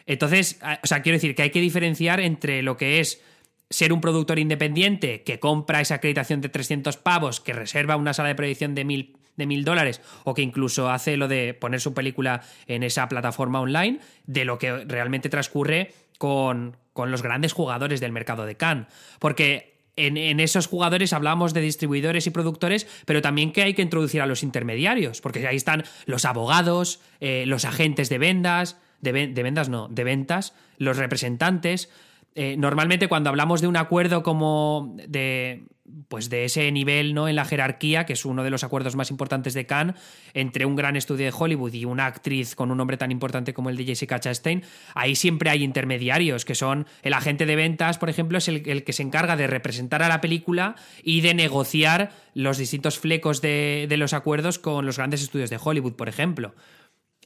Entonces, o sea, quiero decir que hay que diferenciar entre lo que es ser un productor independiente que compra esa acreditación de 300 pavos, que reserva una sala de proyección de 1000 de mil dólares o que incluso hace lo de poner su película en esa plataforma online, de lo que realmente transcurre con, con los grandes jugadores del mercado de Cannes. Porque en, esos jugadores hablamos de distribuidores y productores, pero también que hay que introducir a los intermediarios, porque ahí están los abogados, eh, los agentes de vendas, de, no, de ventas, los representantes. Eh, normalmente cuando hablamos de un acuerdo como de, pues de ese nivel ¿no? en la jerarquía, que es uno de los acuerdos más importantes de Cannes, entre un gran estudio de Hollywood y una actriz con un nombre tan importante como el de Jessica Chastain, ahí siempre hay intermediarios, que son el agente de ventas, por ejemplo, es el, que se encarga de representar a la película y de negociar los distintos flecos de, los acuerdos con los grandes estudios de Hollywood, por ejemplo.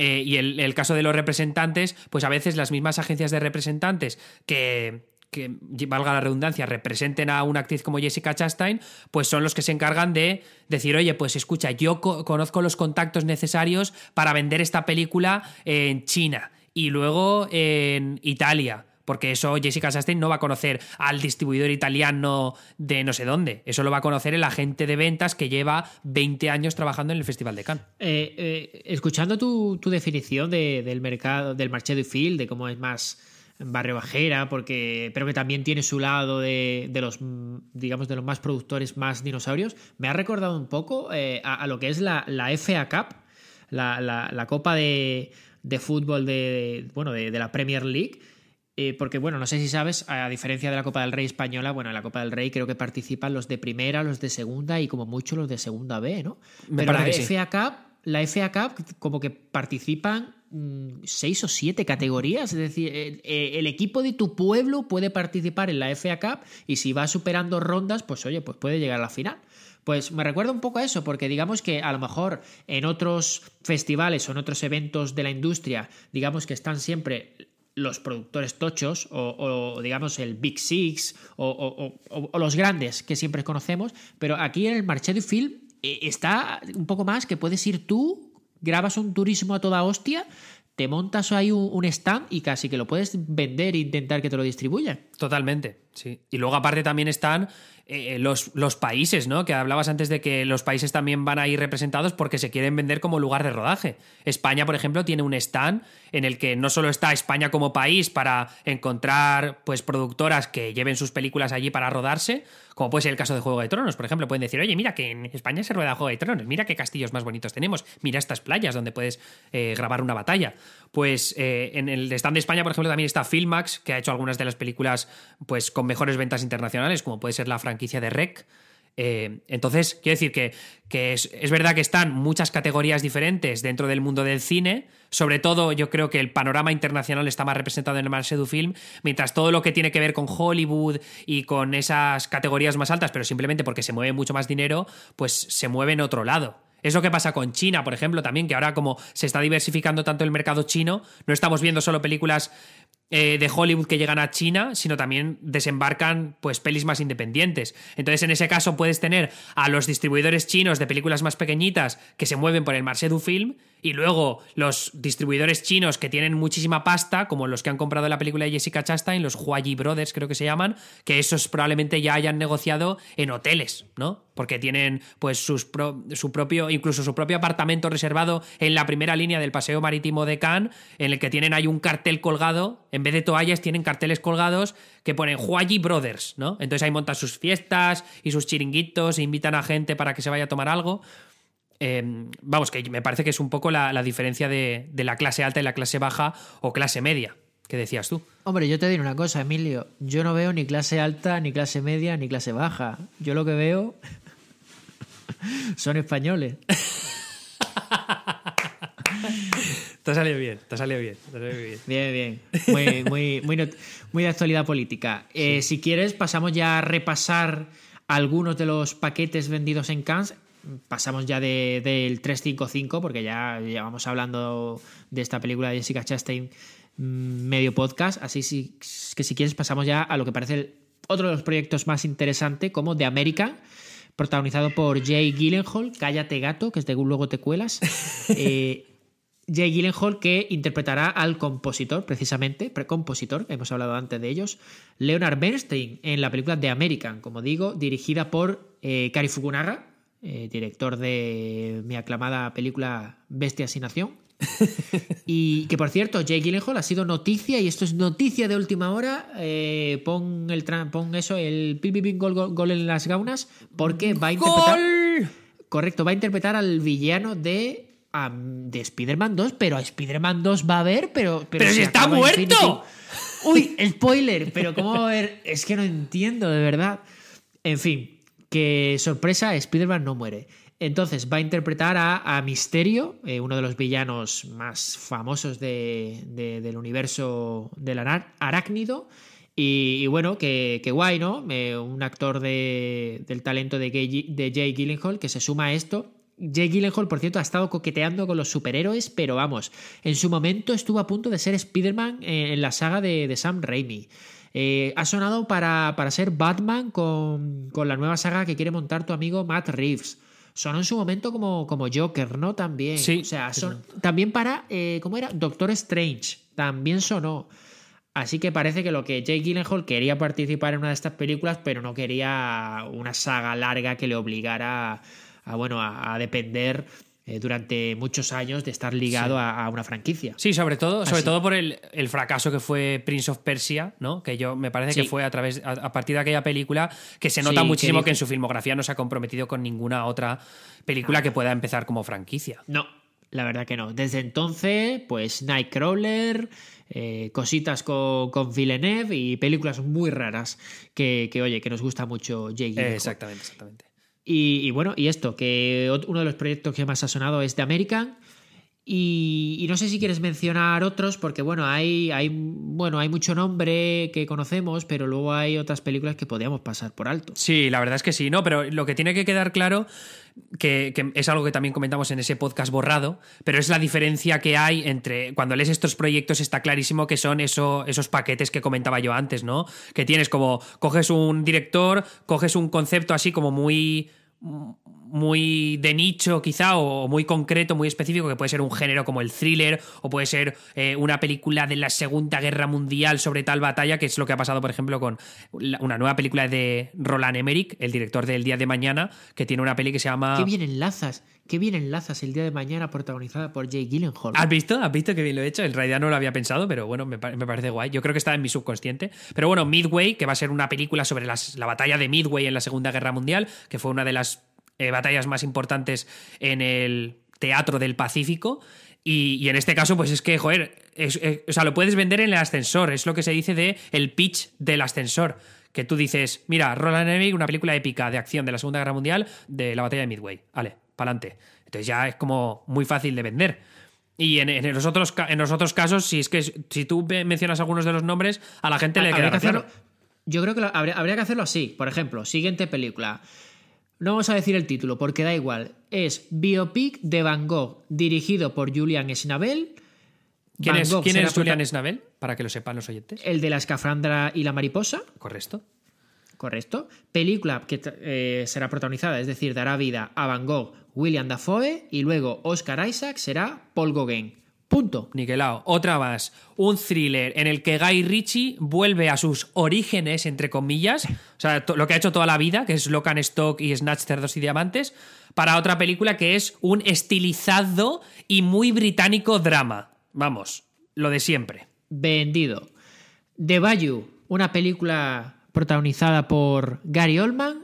Eh, y el, el caso de los representantes, pues a veces las mismas agencias de representantes que que valga la redundancia, representen a una actriz como Jessica Chastain, pues son los que se encargan de decir, oye, pues escucha, yo conozco los contactos necesarios para vender esta película en China y luego en Italia. Porque eso Jessica Chastain no va a conocer al distribuidor italiano de no sé dónde. Eso lo va a conocer el agente de ventas que lleva 20 años trabajando en el Festival de Cannes. Eh, eh, escuchando tu, definición del mercado, del marché du field, de cómo es más barrio bajera, porque, pero que también tiene su lado de, de, los, digamos, de los más productores, más dinosaurios, me ha recordado un poco eh, a, lo que es la, la FA Cup, la, la, copa de, de, fútbol de, bueno, de, la Premier League. Eh, porque, bueno, no sé si sabes, a diferencia de la Copa del Rey española, bueno, en la Copa del Rey creo que participan los de primera, los de segunda y como mucho los de segunda B, ¿no? Pero la FA, Cup, la FA Cup como que participan Mm, seis o siete categorías. Es decir, eh, eh, el, equipo de tu pueblo puede participar en la FA Cup y si va superando rondas, pues oye, pues puede llegar a la final. Pues me recuerda un poco a eso, porque digamos que a lo mejor en otros festivales o en otros eventos de la industria, digamos que están siempre los productores tochos o, digamos el Big Six o, los grandes que siempre conocemos, pero aquí en el Marché du Film eh, está un poco más que puedes ir tú grabas un turismo a toda hostia, te montas ahí un, stand y casi que lo puedes vender e intentar que te lo distribuya. Totalmente, sí. Y luego aparte también están eh, eh, los, los, países, ¿no? Que hablabas antes de que los países también van a ir representados porque se quieren vender como lugar de rodaje. España, por ejemplo, tiene un stand en el que no solo está España como país para encontrar pues productoras que lleven sus películas allí para rodarse, como puede ser el caso de Juego de Tronos, por ejemplo, pueden decir, oye, mira que en España se rueda Juego de Tronos, mira qué castillos más bonitos tenemos, mira estas playas donde puedes eh, grabar una batalla. Pues en el stand de España, por ejemplo, también está Filmax, que ha hecho algunas de las películas pues con mejores ventas internacionales, como puede ser la franquicia de Rec. Eh, entonces, quiero decir que, que es, verdad que están muchas categorías diferentes dentro del mundo del cine. Sobre todo, yo creo que el panorama internacional está más representado en el Marseille du Film, mientras todo lo que tiene que ver con Hollywood y con esas categorías más altas, pero simplemente porque se mueve mucho más dinero, pues se mueve en otro lado. Es lo que pasa con China, por ejemplo, también, que ahora como se está diversificando tanto el mercado chino, no estamos viendo solo películas eh, de Hollywood que llegan a China, sino también desembarcan pues pelis más independientes. Entonces, en ese caso puedes tener a los distribuidores chinos de películas más pequeñitas que se mueven por el du Film y luego los distribuidores chinos que tienen muchísima pasta, como los que han comprado la película de Jessica Chastain, los Huayi Brothers creo que se llaman, que esos probablemente ya hayan negociado en hoteles, ¿no? Porque tienen pues sus su propio incluso su propio apartamento reservado en la primera línea del paseo marítimo de Cannes, en el que tienen ahí un cartel colgado en vez de toallas tienen carteles colgados que ponen Huayi Brothers, ¿no? Entonces ahí montan sus fiestas y sus chiringuitos e invitan a gente para que se vaya a tomar algo. Em, vamos, que me parece que es un poco la, diferencia de, de, la clase alta y la clase baja o clase media, que decías tú. Hombre, yo te diré una cosa, Emilio. Yo no veo ni clase alta, ni clase media, ni clase baja. Yo lo que veo son españoles. Te ha salido bien, te ha salido bien. bien. bien, Muy, muy, muy, de actualidad política. Eh, si quieres, pasamos ya a repasar algunos de los paquetes vendidos en Cannes. Pasamos ya del 355, porque ya, llevamos hablando de esta película de Jessica Chastain mm, medio podcast. Así que si quieres, pasamos ya a lo que parece otro de los proyectos más interesantes, como The América protagonizado por Jay Gyllenhaal, Cállate Gato, que es de luego te cuelas. Eh, Jay Gyllenhaal, que interpretará al compositor, precisamente, precompositor, hemos hablado antes de ellos, Leonard Bernstein, en la película The American, como digo, dirigida por eh, Kari Fukunaga, eh, director de mi aclamada película Bestia sin Nación. y que por cierto, Jay Gyllenhaal ha sido noticia, y esto es noticia de última hora. Eh, pon, el, pon eso, el gol, en las gaunas, porque va a interpretar. Correcto, va a interpretar al villano de de Spider-Man 2, pero a Spider-Man 2 va a haber, pero. ¡Pero, si está muerto! ¡Uy! ¡Spoiler! Pero ¿cómo va a haber? Es que no entiendo, de verdad. En fin, que sorpresa, Spider-Man no muere. Entonces va a interpretar a, Misterio, eh, uno de los villanos más famosos del universo del la arácnido. Y, bueno, que, guay, ¿no? Eh, un actor de, del talento de, de Jay Gyllenhaal que se suma a esto Jake Gyllenhaal, por cierto, ha estado coqueteando con los superhéroes, pero vamos, en su momento estuvo a punto de ser Spider-Man eh, en, la saga de, Sam Raimi. Eh, ha sonado para, para ser Batman con, con, la nueva saga que quiere montar tu amigo Matt Reeves. Sonó en su momento como, como Joker, ¿no? También. o sea, son, también para, eh, ¿cómo era? Doctor Strange. También sonó. Así que parece que lo que Jake Gyllenhaal quería participar en una de estas películas, pero no quería una saga larga que le obligara a a bueno, a, depender eh, durante muchos años de estar ligado a, una franquicia. Sí, sobre todo, sobre todo por el, fracaso que fue Prince of Persia, ¿no? Que yo me parece que fue a través a, partir de aquella película que se nota muchísimo que, en su filmografía no se ha comprometido con ninguna otra película que pueda empezar como franquicia. No, la verdad que no. Desde entonces, pues Nightcrawler, eh, cositas con, con, Villeneuve y películas muy raras que, oye, que nos gusta mucho Jake. exactamente, exactamente. Y, bueno, y esto, que uno de los proyectos que más ha sonado es The American. Y, no sé si quieres mencionar otros, porque bueno, hay, hay, bueno, hay mucho nombre que conocemos, pero luego hay otras películas que podríamos pasar por alto. Sí, la verdad es que sí, ¿no? Pero lo que tiene que quedar claro, que, es algo que también comentamos en ese podcast borrado, pero es la diferencia que hay entre cuando lees estos proyectos está clarísimo que son eso, esos paquetes que comentaba yo antes, ¿no? Que tienes como, coges un director, coges un concepto así como muy 嗯。muy de nicho quizá o muy concreto, muy específico, que puede ser un género como el thriller o puede ser eh, una película de la Segunda Guerra Mundial sobre tal batalla, que es lo que ha pasado por ejemplo con una nueva película de Roland Emmerich, el director del Día de Mañana, que tiene una peli que se llama... ¡Qué bien enlazas! ¡Qué bien enlazas el Día de Mañana protagonizada por Jay Gyllenhaal! ¿Has visto? ¿Has visto que bien lo he hecho? En realidad no lo había pensado, pero bueno, me, parece guay. Yo creo que está en mi subconsciente. Pero bueno, Midway, que va a ser una película sobre la batalla de Midway en la Segunda Guerra Mundial, que fue una de las eh, batallas más importantes en el teatro del Pacífico. Y, en este caso, pues es que, joder, o sea, lo puedes vender en el ascensor, es lo que se dice de el pitch del ascensor. Que tú dices, mira, Roland Emmerich, una película épica de acción de la Segunda Guerra Mundial de la batalla de Midway. Vale, pa'lante. Entonces ya es como muy fácil de vender. Y en, los otros, en los otros casos, si es que si tú mencionas algunos de los nombres, a la gente le queda hacerlo, Yo creo que habría, que hacerlo así. Por ejemplo, siguiente película. No vamos a decir el título porque da igual. Es Biopic de Van Gogh, dirigido por Julian Schnabel. ¿Quién es, Julian Schnabel? Para que lo sepan los oyentes. El de la escafandra y la mariposa. Correcto. Correcto. Película que eh, será protagonizada, es decir, dará vida a Van Gogh, William Dafoe y luego Oscar Isaac será Paul Gauguin. Punto. Niquelao. Otra más. Un thriller en el que Guy Ritchie vuelve a sus orígenes, entre comillas. O sea, lo que ha hecho toda la vida, que es Locan Stock y Snatch Cerdos y Diamantes, para otra película que es un estilizado y muy británico drama. Vamos, lo de siempre. Vendido. The Bayou, una película protagonizada por Gary Oldman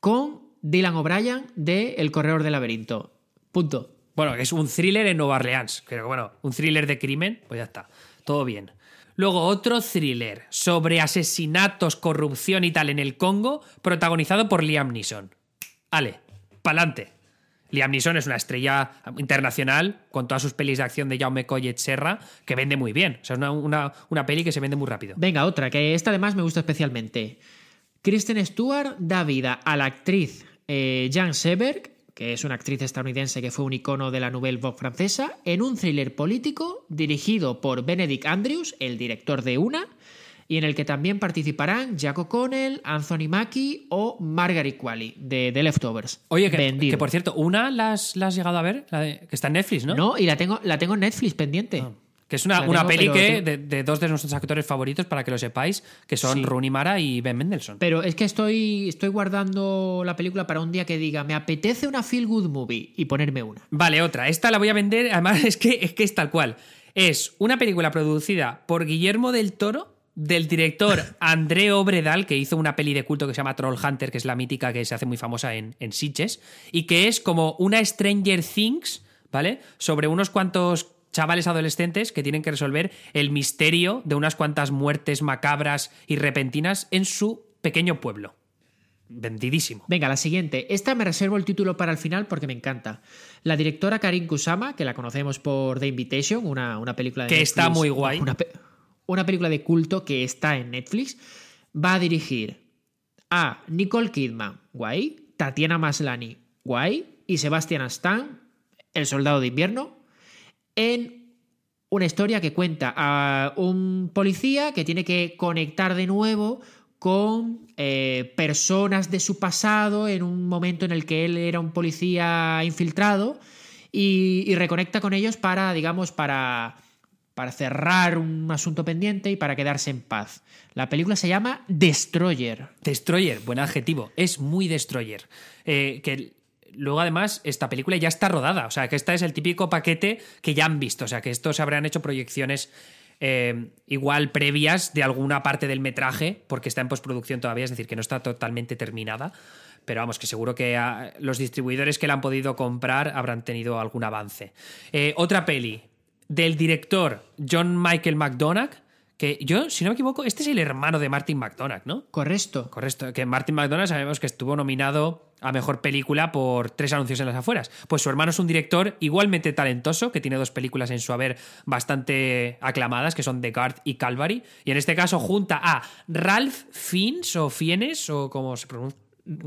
con Dylan O'Brien de El Corredor del Laberinto. Punto. Bueno, es un thriller en Nueva Orleans. Pero bueno, un thriller de crimen, pues ya está. Todo bien. Luego otro thriller sobre asesinatos, corrupción y tal en el Congo, protagonizado por Liam Neeson. Ale, pa'lante. Liam Neeson es una estrella internacional con todas sus pelis de acción de Jaume Collet Serra que vende muy bien. O sea, es una, peli que se vende muy rápido. Venga, otra, que esta además me gusta especialmente. Kristen Stewart da vida a la actriz eh, Jan Seberg que es una actriz estadounidense que fue un icono de la Nouvelle Vogue francesa, en un thriller político dirigido por Benedict Andrews, el director de Una, y en el que también participarán Jack O'Connell, Anthony Mackie o Margaret Qualley de The Leftovers. Oye, que, por cierto, una la has, llegado a ver, que está en Netflix, ¿no? No, y la tengo, la tengo en Netflix pendiente. Ah. Que es una, una peli que de, dos de nuestros actores favoritos, para que lo sepáis, que son Rooney Mara y Ben Mendelssohn. Pero es que estoy, estoy guardando la película para un día que diga, me apetece una feel good movie y ponerme una. Vale, otra. Esta la voy a vender, además es que es, que es tal cual. Es una película producida por Guillermo del Toro, del director André Bredal, que hizo una peli de culto que se llama Troll Hunter, que es la mítica que se hace muy famosa en, en Sitges, y que es como una Stranger Things, ¿vale? Sobre unos cuantos chavales adolescentes que tienen que resolver el misterio de unas cuantas muertes macabras y repentinas en su pequeño pueblo. Vendidísimo. Venga, la siguiente. Esta me reservo el título para el final porque me encanta. La directora Karin Kusama, que la conocemos por The Invitation, una, una película de. Que está muy guay. Una, película de culto que está en Netflix, va a dirigir a Nicole Kidman, guay, Tatiana Maslani, guay, y Sebastian Stan, el soldado de invierno, en una historia que cuenta a un policía que tiene que conectar de nuevo con eh, personas de su pasado en un momento en el que él era un policía infiltrado y, reconecta con ellos para, digamos, para, para cerrar un asunto pendiente y para quedarse en paz. La película se llama Destroyer. Destroyer, buen adjetivo, es muy Destroyer. Eh, que Luego, además, esta película ya está rodada, o sea, que este es el típico paquete que ya han visto, o sea, que estos habrán hecho proyecciones eh, igual previas de alguna parte del metraje, porque está en postproducción todavía, es decir, que no está totalmente terminada, pero vamos, que seguro que ah, los distribuidores que la han podido comprar habrán tenido algún avance. Eh, otra peli del director John Michael McDonagh, que yo, si no me equivoco, este es el hermano de Martin McDonagh, ¿no? Correcto. Correcto, que Martin McDonagh sabemos que estuvo nominado a mejor película por tres anuncios en las afueras. Pues su hermano es un director igualmente talentoso, que tiene dos películas en su haber bastante aclamadas, que son The Guard y Calvary. Y en este caso junta a Ralph Fiennes, o Fiennes o como se pronuncia.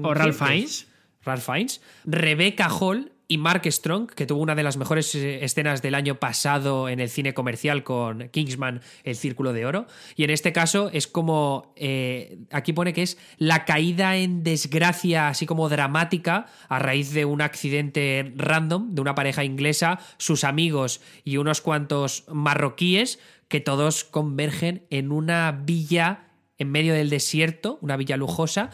O Ralph Fiennes. Ralph Fiennes, Rebecca Hall y Mark Strong, que tuvo una de las mejores eh, escenas del año pasado en el cine comercial con Kingsman, El Círculo de Oro. Y en este caso es como, eh, aquí pone que es la caída en desgracia, así como dramática, a raíz de un accidente random de una pareja inglesa, sus amigos y unos cuantos marroquíes, que todos convergen en una villa en medio del desierto, una villa lujosa,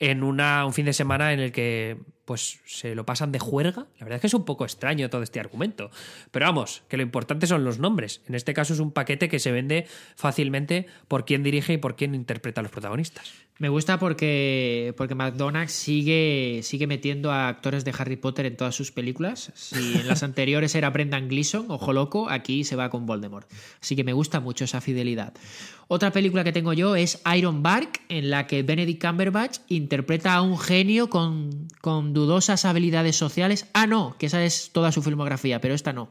en una, un fin de semana en el que pues se lo pasan de juerga. La verdad es que es un poco extraño todo este argumento. Pero vamos, que lo importante son los nombres. En este caso es un paquete que se vende fácilmente por quién dirige y por quién interpreta a los protagonistas. Me gusta porque, porque McDonald's sigue, sigue metiendo a actores de Harry Potter en todas sus películas. Si en las anteriores era Brendan Gleeson, ojo loco, aquí se va con Voldemort. Así que me gusta mucho esa fidelidad. Otra película que tengo yo es Iron Bark, en la que Benedict Cumberbatch interpreta a un genio con con dudosas habilidades sociales. Ah, no, que esa es toda su filmografía, pero esta no.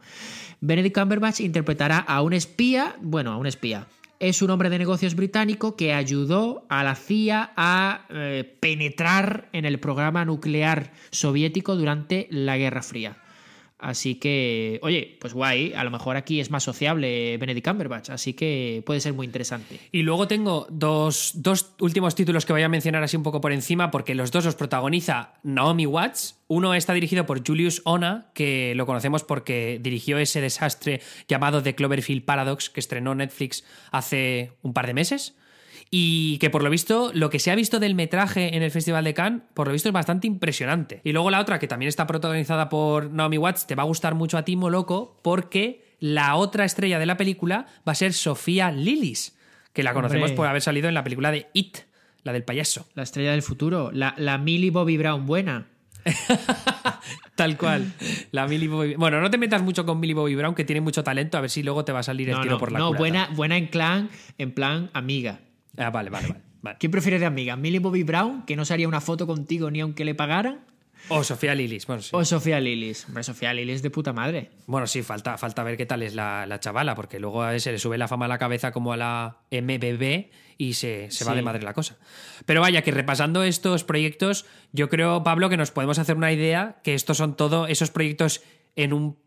Benedict Cumberbatch interpretará a un espía, bueno, a un espía. Es un hombre de negocios británico que ayudó a la CIA a eh, penetrar en el programa nuclear soviético durante la Guerra Fría. Así que, oye, pues guay, a lo mejor aquí es más sociable Benedict Cumberbatch, así que puede ser muy interesante. Y luego tengo dos, dos últimos títulos que voy a mencionar así un poco por encima, porque los dos los protagoniza Naomi Watts. Uno está dirigido por Julius Ona, que lo conocemos porque dirigió ese desastre llamado The Cloverfield Paradox, que estrenó Netflix hace un par de meses. Y que por lo visto, lo que se ha visto del metraje en el Festival de Cannes, por lo visto es bastante impresionante. Y luego la otra, que también está protagonizada por Naomi Watts, te va a gustar mucho a ti, Moloco, porque la otra estrella de la película va a ser Sofía Lillis, que la conocemos por haber salido en la película de It, la del payaso. La estrella del futuro, la, la Millie Bobby Brown buena. Tal cual. La Millie Bueno, no te metas mucho con Millie Bobby Brown, que tiene mucho talento, a ver si luego te va a salir el tiro por la No, buena, buena en clan, en plan amiga. Ah, vale, vale, vale. ¿Quién prefieres de amiga? ¿Millie Bobby Brown, que no se haría una foto contigo ni aunque le pagaran? O Sofía Lilis, bueno, O Sofía Lilis. Hombre, Sofía Lilis de puta madre. Bueno, sí, falta, falta ver qué tal es la, chavala, porque luego se le sube la fama a la cabeza como a la MBB y se, va de madre la cosa. Pero vaya, que repasando estos proyectos, yo creo, Pablo, que nos podemos hacer una idea que estos son todos esos proyectos en un,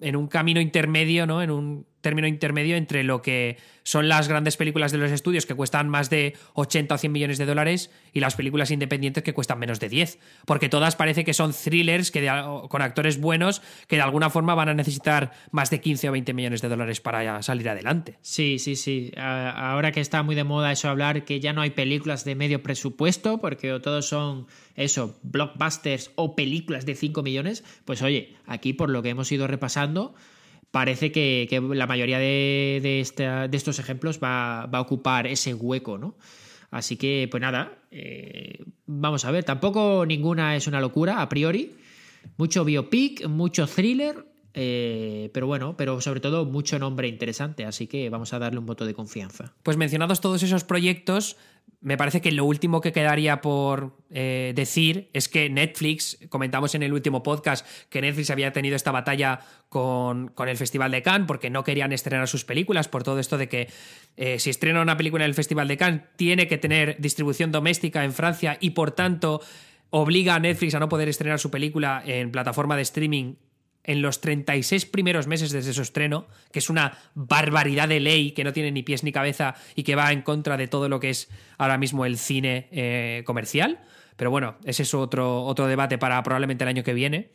en un camino intermedio, ¿no? En un término intermedio entre lo que son las grandes películas de los estudios que cuestan más de 80 o 100 millones de dólares y las películas independientes que cuestan menos de 10. Porque todas parece que son thrillers que con actores buenos que de alguna forma van a necesitar más de 15 o 20 millones de dólares para salir adelante. Sí, sí, sí. Ahora que está muy de moda eso hablar que ya no hay películas de medio presupuesto porque todos son eso, blockbusters o películas de 5 millones, pues oye, aquí por lo que hemos ido repasando, parece que, la mayoría de, estos ejemplos va, a ocupar ese hueco, ¿no? Así que, pues nada, eh, vamos a ver, tampoco ninguna es una locura a priori. Mucho biopic, mucho thriller, eh, pero bueno, pero sobre todo mucho nombre interesante, así que vamos a darle un voto de confianza. Pues mencionados todos esos proyectos, me parece que lo último que quedaría por eh, decir es que Netflix, comentamos en el último podcast que Netflix había tenido esta batalla con, con el Festival de Cannes porque no querían estrenar sus películas por todo esto de que eh, si estrena una película en el Festival de Cannes tiene que tener distribución doméstica en Francia y por tanto obliga a Netflix a no poder estrenar su película en plataforma de streaming en los 36 primeros meses desde su estreno, que es una barbaridad de ley que no tiene ni pies ni cabeza y que va en contra de todo lo que es ahora mismo el cine eh, comercial. Pero bueno, ese es otro, otro debate para probablemente el año que viene.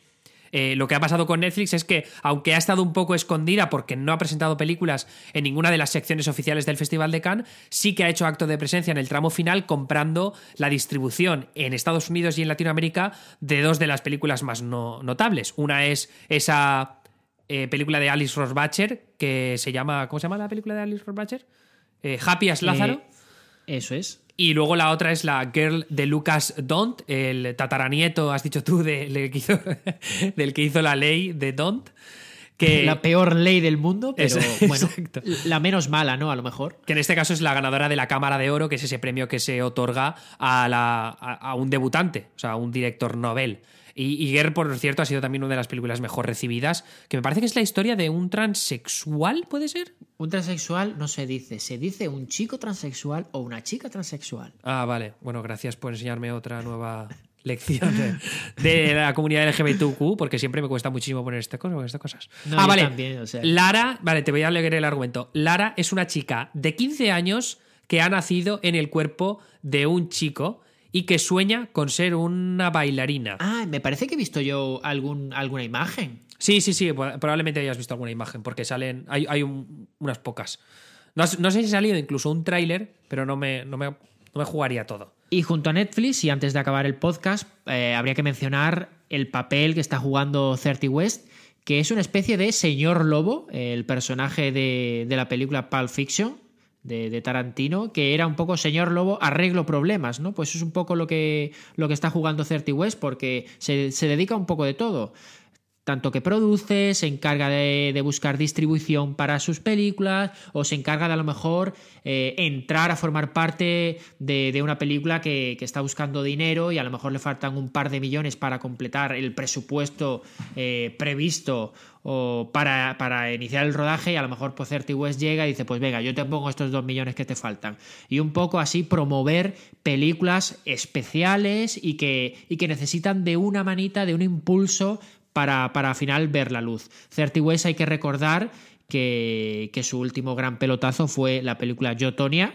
Eh, lo que ha pasado con Netflix es que, aunque ha estado un poco escondida porque no ha presentado películas en ninguna de las secciones oficiales del Festival de Cannes, sí que ha hecho acto de presencia en el tramo final comprando la distribución en Estados Unidos y en Latinoamérica de dos de las películas más notables. Una es esa eh, película de Alice Rosbacher que se llama. ¿Cómo se llama la película de Alice Rosbacher? Eh, Happy as eh, Lázaro. eso es. Y luego la otra es la Girl de Lucas Dont, el tataranieto, has dicho tú, del, que hizo la ley de Dont que la peor ley del mundo, pero bueno, la menos mala, ¿no? A lo mejor. Que en este caso es la ganadora de la Cámara de Oro, que es ese premio que se otorga a, a, un debutante, o sea, a un director Nobel. Y, y por cierto, ha sido también una de las películas mejor recibidas, que me parece que es la historia de un transexual, ¿puede ser? Un transexual no se dice, se dice un chico transexual o una chica transexual. Ah, vale. Bueno, gracias por enseñarme otra nueva lección de, la comunidad LGBTQ, porque siempre me cuesta muchísimo poner estas cosas. ah, vale. Lara, vale, te voy a leer el argumento. Lara es una chica de 15 años que ha nacido en el cuerpo de un chico y que sueña con ser una bailarina. Ah, me parece que he visto yo algún, alguna imagen. Sí, sí, sí, probablemente hayas visto alguna imagen, porque salen, hay, unas pocas. No, sé si ha salido incluso un tráiler, pero no me, no me, no me jugaría todo. Y junto a Netflix, y antes de acabar el podcast, eh, habría que mencionar el papel que está jugando 30 West, que es una especie de señor lobo, el personaje de, de la película Pulp Fiction, de, Tarantino, que era un poco señor lobo, arreglo problemas, ¿no? Pues es un poco lo que, lo que está jugando Certi West, porque se, se, dedica un poco de todo tanto que produce, se encarga de, buscar distribución para sus películas o se encarga de a lo mejor eh, entrar a formar parte de, una película que, está buscando dinero y a lo mejor le faltan un par de millones para completar el presupuesto eh, previsto o para, para, iniciar el rodaje y a lo mejor pues Certi West llega y dice pues venga yo te pongo estos dos millones que te faltan y un poco así promover películas especiales y que, y que necesitan de una manita de un impulso para, al final ver la luz. 30 hay que recordar que, su último gran pelotazo fue la película Jotonia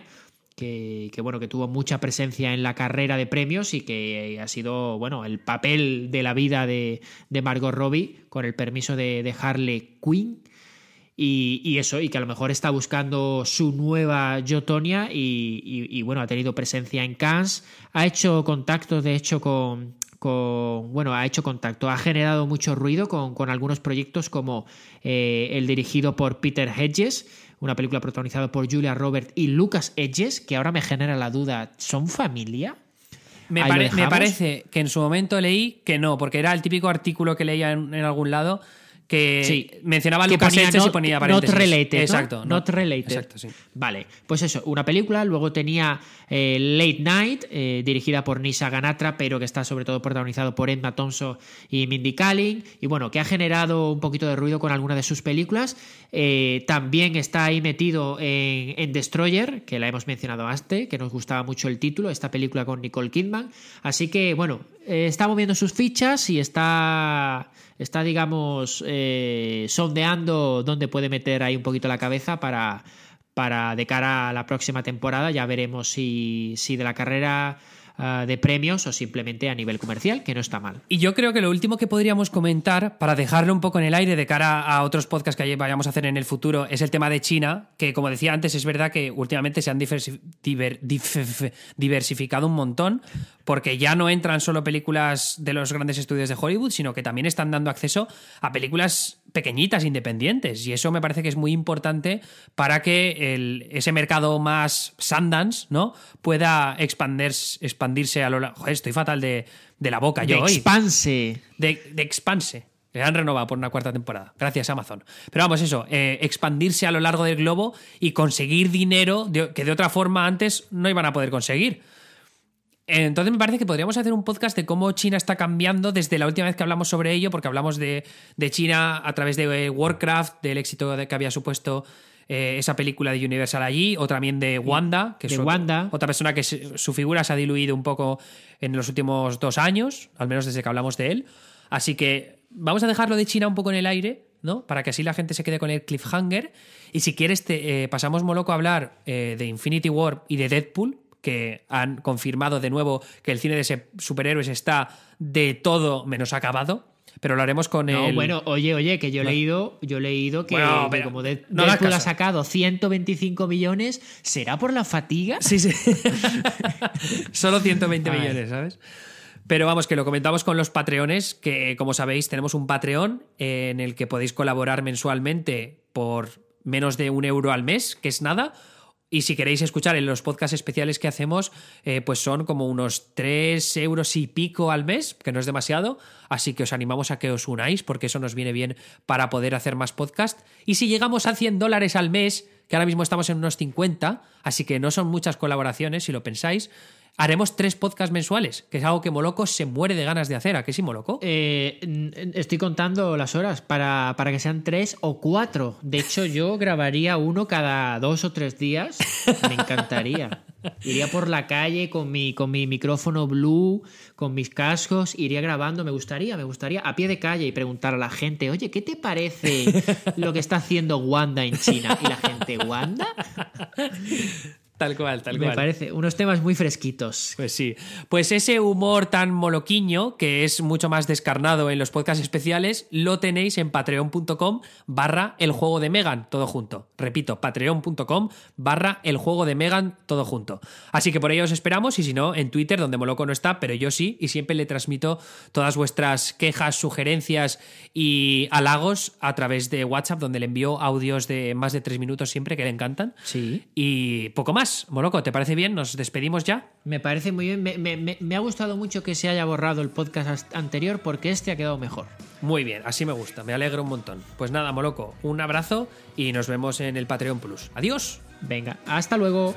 que, bueno, que tuvo mucha presencia en la carrera de premios y que eh, ha sido bueno, el papel de la vida de, Margot Robbie, con el permiso de, dejarle Harley Quinn. Y, eso, y que a lo mejor está buscando su nueva Jotonia y, y, bueno, ha tenido presencia en Cannes, ha hecho contactos de hecho con, con, bueno, ha hecho contacto, ha generado mucho ruido con, con algunos proyectos como eh, el dirigido por Peter Hedges, una película protagonizada por Julia Robert y Lucas Hedges, que ahora me genera la duda, ¿son familia? Me, parece que en su momento leí que no, porque era el típico artículo que leía en algún lado que sí. mencionaba Lucas que ponía ponía paréntesis. Not related. Exacto. Not, related. Exacto, sí. Vale, pues eso, una película. Luego tenía eh, Late Night, eh, dirigida por Nisha Ganatra, pero que está sobre todo protagonizado por Edna Thompson y Mindy Kaling. Y bueno, que ha generado un poquito de ruido con alguna de sus películas. Eh, también está ahí metido en, en, Destroyer, que la hemos mencionado antes, que nos gustaba mucho el título, esta película con Nicole Kidman. Así que, bueno, está moviendo sus fichas y está está, digamos, eh, sondeando dónde puede meter ahí un poquito la cabeza para, para de cara a la próxima temporada. Ya veremos si, si de la carrera Ah, de premios o simplemente a nivel comercial, que no está mal. Y yo creo que lo último que podríamos comentar, para dejarlo un poco en el aire de cara a otros podcasts que vayamos a hacer en el futuro, es el tema de China, que como decía antes, es verdad que últimamente se han diversificado un montón, porque ya no entran solo películas de los grandes estudios de Hollywood, sino que también están dando acceso a películas pequeñitas, independientes. Y eso me parece que es muy importante para que el, ese mercado más Sundance, ¿no? Pueda expandirse, expandirse a lo largo. Joder, estoy fatal de, de la boca de yo expanse. De, de expanse. Le han renovado por una cuarta temporada, gracias Amazon. Pero vamos, eso, eh, expandirse a lo largo del globo y conseguir dinero que de otra forma antes no iban a poder conseguir. Entonces me parece que podríamos hacer un podcast de cómo China está cambiando desde la última vez que hablamos sobre ello, porque hablamos de, China a través de eh, Warcraft, del éxito que había supuesto eh, esa película de Universal allí, o también de Wanda, que es otra, persona que su figura se ha diluido un poco en los últimos dos años, al menos desde que hablamos de él. Así que vamos a dejarlo de China un poco en el aire, ¿no? Para que así la gente se quede con el cliffhanger. Y si quieres, te, eh, pasamos Moloco a hablar de Infinity War y de Deadpool, que han confirmado de nuevo que el cine de superhéroes está de todo menos acabado. Pero lo haremos con no, el... Bueno, oye, oye, que yo he leído, yo he leído que, como de, no Deadpool ha sacado 125 millones, ¿será por la fatiga? Sí, sí. Solo 120 millones, ¿sabes? Pero vamos, que lo comentamos con los Patreones, que como sabéis tenemos un Patreon en el que podéis colaborar mensualmente por menos de un euro al mes, que es nada, y si queréis escuchar en los podcasts especiales que hacemos, eh, pues son como unos 3 euros y pico al mes, que no es demasiado. Así que os animamos a que os unáis, porque eso nos viene bien para poder hacer más podcast. Y si llegamos a 100 dólares al mes, que ahora mismo estamos en unos 50, así que no son muchas colaboraciones si lo pensáis, Haremos tres podcasts mensuales, que es algo que Moloco se muere de ganas de hacer. ¿A qué sí, Moloco? Eh, estoy contando las horas para, que sean tres o cuatro. De hecho, yo grabaría uno cada dos o tres días. Me encantaría. Iría por la calle con mi, con mi micrófono blue, con mis cascos, iría grabando. Me gustaría, me gustaría a pie de calle y preguntar a la gente, oye, ¿qué te parece lo que está haciendo Wanda en China? Y la gente, ¿Wanda? Tal cual, tal cual. Me parece, unos temas muy fresquitos. Pues sí. Pues ese humor tan moloquiño, que es mucho más descarnado en los podcasts especiales, lo tenéis en patreon.com barra el juego de Megan, todo junto. Repito, patreon.com barra el juego de Megan, todo junto. Así que por ahí os esperamos y si no, en Twitter, donde Moloco no está, pero yo sí, y siempre le transmito todas vuestras quejas, sugerencias y halagos a través de WhatsApp, donde le envío audios de más de tres minutos siempre que le encantan. Sí. Y poco más. Moloco, ¿te parece bien? ¿Nos despedimos ya? Me parece muy bien. Me, me, ha gustado mucho que se haya borrado el podcast anterior porque este ha quedado mejor. Muy bien, así me gusta, me alegro un montón. Pues nada, Moloco, un abrazo y nos vemos en el Patreon Plus. Adiós. Venga, hasta luego.